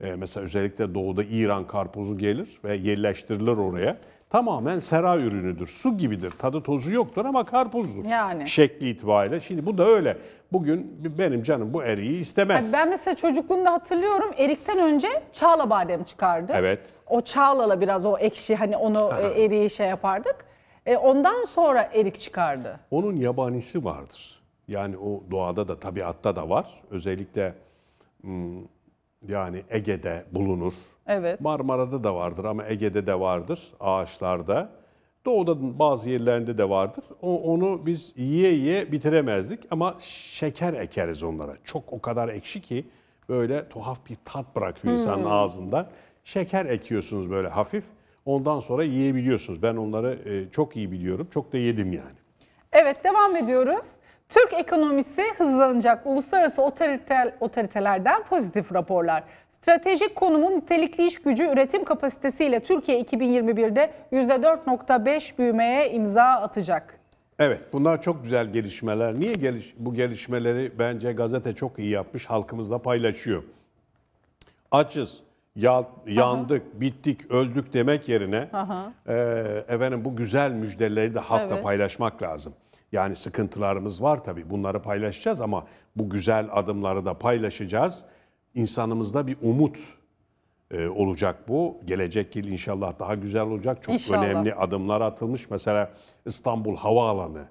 E, mesela özellikle doğuda İran karpuzu gelir ve yerleştirilir oraya. Tamamen sera ürünüdür. Su gibidir. Tadı tozu yoktur ama karpuzdur. Yani. Şekli itibariyle. Şimdi bu da öyle. Bugün benim canım bu eriği istemez. Yani ben mesela çocukluğumda hatırlıyorum erikten önce çağla badem çıkardı. Evet. O çağlala biraz o ekşi hani onu e, Aha. eriği şey yapardık. E, ondan sonra erik çıkardı. Onun yabanisi vardır. Yani o doğada da tabiatta da var. Özellikle hmm, yani Ege'de bulunur. Evet. Marmara'da da vardır ama Ege'de de vardır ağaçlarda. Doğuda bazı yerlerinde de vardır. O, onu biz yiye yiye bitiremezdik ama şeker ekeriz onlara. Çok o kadar ekşi ki böyle tuhaf bir tat bırakıyor hmm. insanın ağzında. Şeker ekiyorsunuz böyle hafif. Ondan sonra yiyebiliyorsunuz. Ben onları e, çok iyi biliyorum. Çok da yedim yani. Evet devam ediyoruz. Türk ekonomisi hızlanacak. Uluslararası otoriter, otoritelerden pozitif raporlar. Stratejik konumun nitelikli iş gücü üretim kapasitesiyle Türkiye 2021'de %4.5 büyümeye imza atacak. Evet bunlar çok güzel gelişmeler. Niye geliş bu gelişmeleri bence gazete çok iyi yapmış halkımızla paylaşıyor. Açız, ya, yandık, Aha. bittik, öldük demek yerine Aha. e, efendim bu güzel müjdeleri de halkla evet. paylaşmak lazım. Yani sıkıntılarımız var tabii bunları paylaşacağız ama bu güzel adımları da paylaşacağız. İnsanımızda bir umut e, olacak bu. Gelecek yıl inşallah daha güzel olacak. Çok inşallah. önemli adımlar atılmış. Mesela İstanbul Havaalanı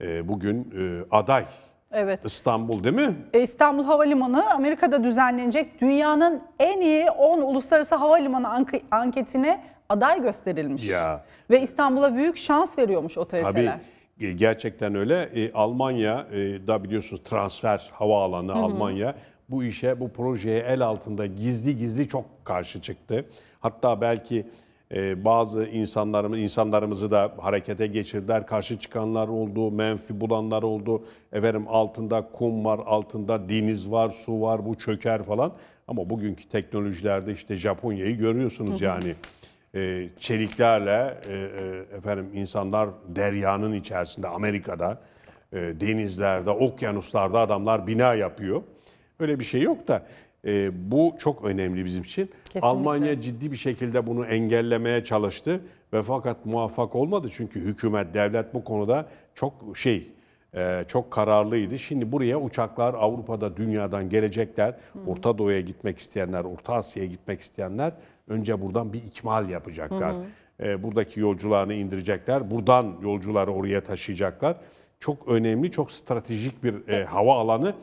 e, bugün e, aday Evet. İstanbul değil mi? E, İstanbul Havalimanı Amerika'da düzenlenecek dünyanın en iyi 10 uluslararası havalimanı ank anketine aday gösterilmiş. Ya. Ve İstanbul'a büyük şans veriyormuş otoriteler. Tabii e, gerçekten öyle. E, Almanya e, da biliyorsunuz transfer havaalanı Hı -hı. Almanya bu işe, bu projeye el altında gizli gizli çok karşı çıktı. Hatta belki ee, bazı insanlarımız insanlarımızı da harekete geçirdiler. Karşı çıkanlar oldu, menfi bulanlar oldu. Efendim altında kum var, altında deniz var, su var, bu çöker falan. Ama bugünkü teknolojilerde işte Japonya'yı görüyorsunuz hı hı. yani. E, çeliklerle e, e, efendim insanlar deryanın içerisinde Amerika'da e, denizlerde, okyanuslarda adamlar bina yapıyor. Öyle bir şey yok da e, bu çok önemli bizim için. Kesinlikle. Almanya ciddi bir şekilde bunu engellemeye çalıştı ve fakat muvaffak olmadı çünkü hükümet, devlet bu konuda çok şey e, çok kararlıydı. Şimdi buraya uçaklar Avrupa'da, dünyadan gelecekler. Hmm. Orta Doğu'ya gitmek isteyenler, Orta Asya'ya gitmek isteyenler önce buradan bir ikmal yapacaklar. Hmm. buradaki yolcularını indirecekler. Buradan yolcuları oraya taşıyacaklar. Çok önemli, çok stratejik bir e, hava alanı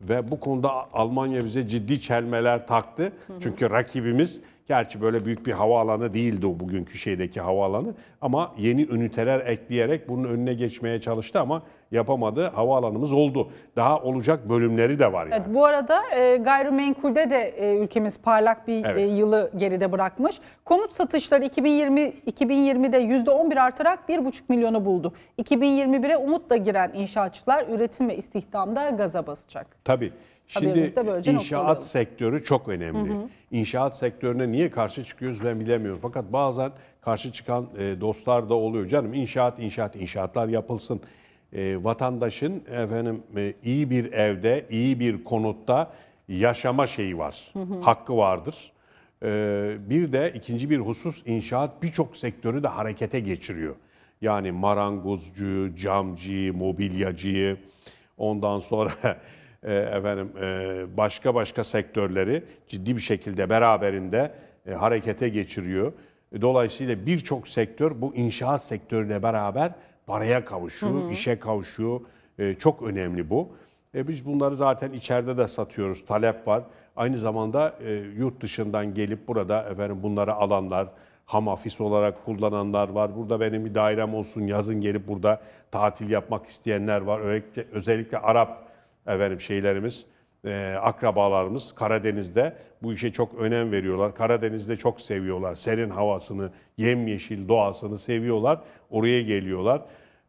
ve bu konuda Almanya bize ciddi çelmeler taktı. Hı hı. Çünkü rakibimiz Gerçi böyle büyük bir havaalanı değildi o bugünkü şeydeki havaalanı. Ama yeni üniteler ekleyerek bunun önüne geçmeye çalıştı ama yapamadı. Havaalanımız oldu. Daha olacak bölümleri de var yani. Evet, bu arada e, gayrimenkulde de e, ülkemiz parlak bir e, Evet. e, yılı geride bırakmış. Konut satışları 2020 2020'de %11 artarak 1,5 milyonu buldu. 2021'e umutla giren inşaatçılar üretim ve istihdamda gaza basacak. Tabii. Şimdi inşaat sektörü çok önemli. Hı hı. İnşaat sektörüne niye karşı çıkıyoruz ben bilemiyorum. Fakat bazen karşı çıkan e, dostlar da oluyor. Canım inşaat, inşaat, inşaatlar yapılsın. E, vatandaşın efendim e, iyi bir evde, iyi bir konutta yaşama şeyi var, hı hı. hakkı vardır. Bir de ikinci bir husus inşaat birçok sektörü de harekete geçiriyor. Yani marangozcu, camcı, mobilyacıyı, ondan sonra e, efendim e, başka başka sektörleri ciddi bir şekilde beraberinde e, harekete geçiriyor. E, dolayısıyla birçok sektör bu inşaat sektörüyle beraber paraya kavuşuyor, hı hı. işe kavuşuyor. E, çok önemli bu. E, biz bunları zaten içeride de satıyoruz. Talep var. Aynı zamanda e, yurt dışından gelip burada efendim bunları alanlar, ham ofis olarak kullananlar var. Burada benim bir dairem olsun yazın gelip burada tatil yapmak isteyenler var. Özellikle, özellikle Arap efendim şeylerimiz, e, akrabalarımız Karadeniz'de bu işe çok önem veriyorlar. Karadeniz'de çok seviyorlar. Serin havasını, yemyeşil doğasını seviyorlar. Oraya geliyorlar.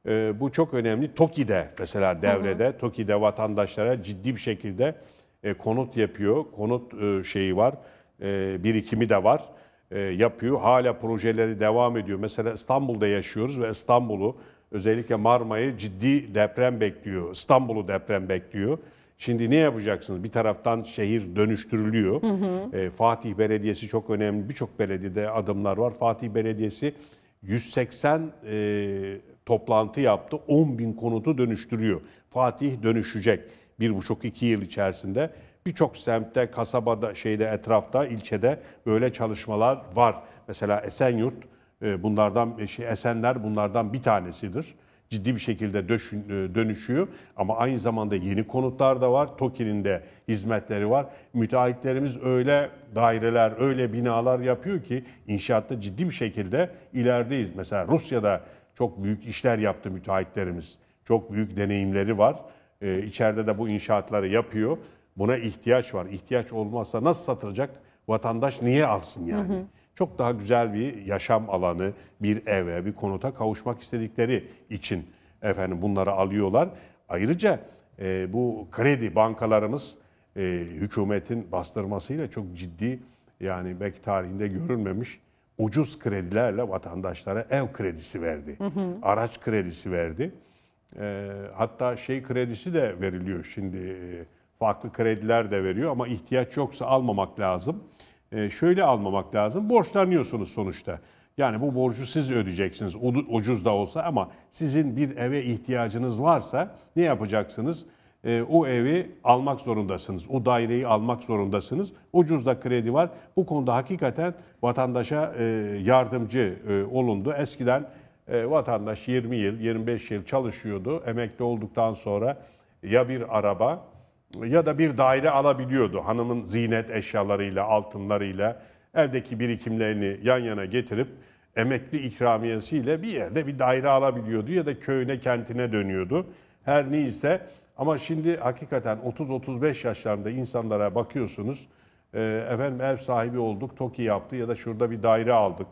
E, bu çok önemli. TOKİ'de mesela devrede, hı hı. TOKİ'de vatandaşlara ciddi bir şekilde e, konut yapıyor. Konut e, şeyi var, e, birikimi de var. E, yapıyor. Hala projeleri devam ediyor. Mesela İstanbul'da yaşıyoruz ve İstanbul'u Özellikle Marmara'yı ciddi deprem bekliyor. İstanbul'u deprem bekliyor. Şimdi ne yapacaksınız? Bir taraftan şehir dönüştürülüyor. Hı hı. E, Fatih Belediyesi çok önemli. Birçok belediyede adımlar var. Fatih Belediyesi 180 e, toplantı yaptı. 10 bin konutu dönüştürüyor. Fatih dönüşecek. Bir buçuk iki yıl içerisinde birçok semtte, kasabada, şeyde, etrafta, ilçede böyle çalışmalar var. Mesela Esenyurt ee, bunlardan e, şey Esenler bunlardan bir tanesidir. Ciddi bir şekilde e, dönüşüyor ama aynı zamanda yeni konutlar da var. TOKİ'nin de hizmetleri var. Müteahhitlerimiz öyle daireler, öyle binalar yapıyor ki inşaatta ciddi bir şekilde ilerideyiz. Mesela Rusya'da çok büyük işler yaptı müteahhitlerimiz. Çok büyük deneyimleri var. Ee, içeride de bu inşaatları yapıyor. Buna ihtiyaç var. İhtiyaç olmazsa nasıl satılacak? Vatandaş niye alsın yani? Hı hı çok daha güzel bir yaşam alanı, bir eve, bir konuta kavuşmak istedikleri için efendim bunları alıyorlar. Ayrıca e, bu kredi bankalarımız e, hükümetin bastırmasıyla çok ciddi yani belki tarihinde görülmemiş ucuz kredilerle vatandaşlara ev kredisi verdi. Hı hı. Araç kredisi verdi. E, hatta şey kredisi de veriliyor şimdi. E, farklı krediler de veriyor ama ihtiyaç yoksa almamak lazım. Ee, şöyle almamak lazım. Borçlanıyorsunuz sonuçta. Yani bu borcu siz ödeyeceksiniz ucuz da olsa ama sizin bir eve ihtiyacınız varsa ne yapacaksınız? E, o evi almak zorundasınız. O daireyi almak zorundasınız. Ucuz da kredi var. Bu konuda hakikaten vatandaşa e, yardımcı e, olundu. Eskiden e, vatandaş 20 yıl, 25 yıl çalışıyordu. Emekli olduktan sonra ya bir araba ya da bir daire alabiliyordu. Hanımın zinet eşyalarıyla, altınlarıyla evdeki birikimlerini yan yana getirip emekli ikramiyesiyle bir yerde bir daire alabiliyordu ya da köyüne, kentine dönüyordu. Her neyse ama şimdi hakikaten 30-35 yaşlarında insanlara bakıyorsunuz. Ee, efendim ev sahibi olduk, TOKİ yaptı ya da şurada bir daire aldık.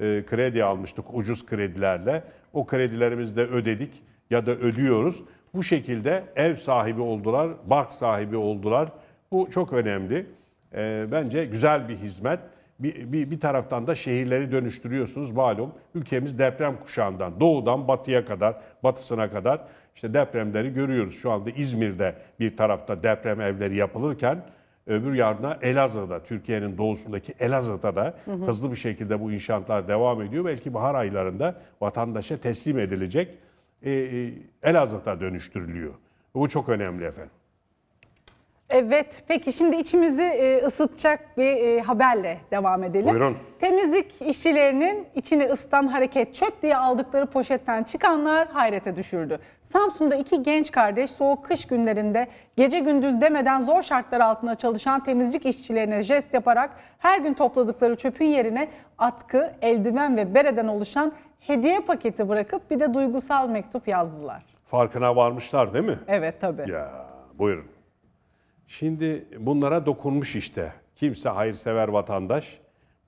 Ee, kredi almıştık ucuz kredilerle. O kredilerimizi de ödedik ya da ödüyoruz. Bu şekilde ev sahibi oldular, bark sahibi oldular. Bu çok önemli. E, bence güzel bir hizmet. Bir, bir, bir taraftan da şehirleri dönüştürüyorsunuz malum. Ülkemiz deprem kuşağından, doğudan batıya kadar, batısına kadar işte depremleri görüyoruz. Şu anda İzmir'de bir tarafta deprem evleri yapılırken öbür yarına Elazığ'da, Türkiye'nin doğusundaki Elazığ'da da hı hı. hızlı bir şekilde bu inşaatlar devam ediyor. Belki bahar aylarında vatandaşa teslim edilecek e, e, Elazığ'da dönüştürülüyor. Bu çok önemli efendim. Evet, peki şimdi içimizi e, ısıtacak bir e, haberle devam edelim. Buyurun. Temizlik işçilerinin içine ısıtan hareket çöp diye aldıkları poşetten çıkanlar hayrete düşürdü. Samsun'da iki genç kardeş soğuk kış günlerinde gece gündüz demeden zor şartlar altında çalışan temizlik işçilerine jest yaparak her gün topladıkları çöpün yerine atkı, eldiven ve bereden oluşan hediye paketi bırakıp bir de duygusal mektup yazdılar. Farkına varmışlar değil mi? Evet tabii. Ya buyurun. Şimdi bunlara dokunmuş işte. Kimse hayırsever vatandaş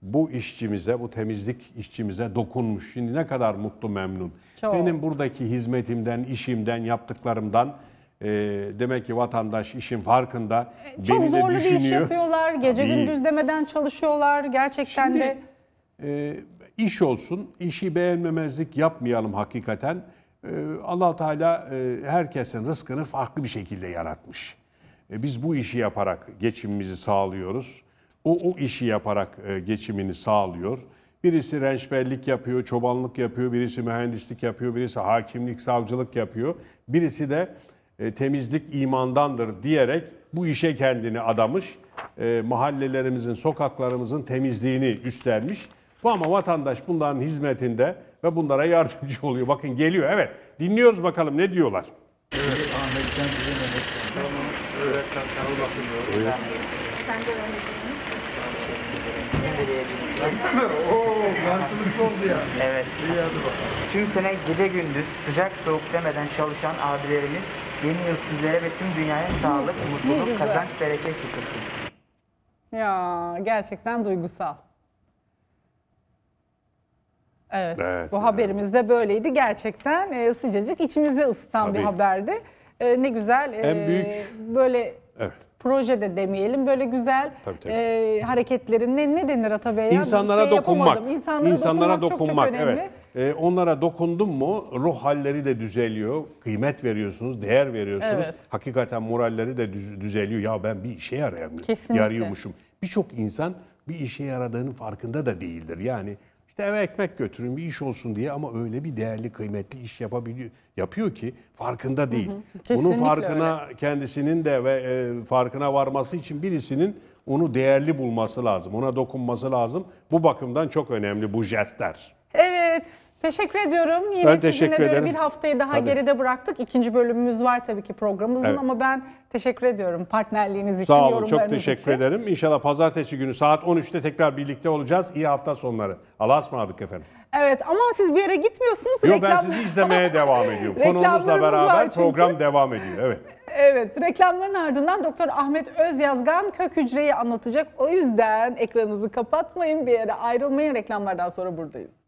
bu işçimize, bu temizlik işçimize dokunmuş. Şimdi ne kadar mutlu, memnun. Çok. Benim buradaki hizmetimden, işimden, yaptıklarımdan e, demek ki vatandaş işin farkında. E, çok beni zorlu de düşünüyor. bir iş yapıyorlar. Gece Tabii. gündüz demeden çalışıyorlar. Gerçekten Şimdi, de... E, iş olsun, işi beğenmemezlik yapmayalım hakikaten. Ee, allah Teala e, herkesin rızkını farklı bir şekilde yaratmış. E, biz bu işi yaparak geçimimizi sağlıyoruz. O, o işi yaparak e, geçimini sağlıyor. Birisi rençberlik yapıyor, çobanlık yapıyor, birisi mühendislik yapıyor, birisi hakimlik, savcılık yapıyor. Birisi de temizlik imandandır diyerek bu işe kendini adamış. Mahallelerimizin, sokaklarımızın temizliğini üstlenmiş. Bu ama vatandaş bunların hizmetinde ve bunlara yardımcı oluyor. Bakın geliyor evet. Dinliyoruz bakalım ne diyorlar. Evet Ahmet Evet Tüm sene gece gündüz sıcak soğuk demeden çalışan abilerimiz yeni yıl sizlere ve tüm dünyaya sağlık, mutluluk, kazanç, bereket getirsin. Ya gerçekten duygusal. Evet, Evet, bu yani. haberimiz de böyleydi. Gerçekten e, sıcacık içimizi ısıtan bir Tabii. haberdi. E, ne güzel. E, en e, büyük- böyle Evet. proje de demeyelim. Böyle güzel Tabii, tabii. e, hareketlerin ne, ne denir Atabey? ya? İnsanlara şey dokunmak. yapamadım. İnsanlara, dokunmak, çok, çok önemli. evet. Ee, onlara dokundun mu ruh halleri de düzeliyor. Kıymet veriyorsunuz, değer veriyorsunuz. Evet. Hakikaten moralleri de düz- düzeliyor. Ya ben bir işe yarayamıyorum. Kesinlikle. Yarıyormuşum. Birçok insan bir işe yaradığının farkında da değildir. Yani işte eve ekmek götürün bir iş olsun diye ama öyle bir değerli kıymetli iş yapabiliyor yapıyor ki farkında değil. Hı hı. Bunun farkına öyle. kendisinin de ve e, farkına varması için birisinin onu değerli bulması lazım. Ona dokunması lazım. Bu bakımdan çok önemli bu jestler. Evet. Teşekkür ediyorum. Yine ben teşekkür böyle ederim. bir haftayı daha tabii. geride bıraktık. İkinci bölümümüz var tabii ki programımızın evet. ama ben teşekkür ediyorum partnerliğiniz için, Sağ olun, çok teşekkür için. ederim. İnşallah pazartesi günü saat 13'te tekrar birlikte olacağız. İyi hafta sonları. Allah'a ısmarladık efendim. Evet ama siz bir yere gitmiyorsunuz. Yok ben sizi izlemeye devam ediyorum. Konumuzla beraber program devam ediyor. Evet. Evet, reklamların ardından Doktor Ahmet Özyazgan kök hücreyi anlatacak. O yüzden ekranınızı kapatmayın, bir yere ayrılmayın. Reklamlardan sonra buradayız.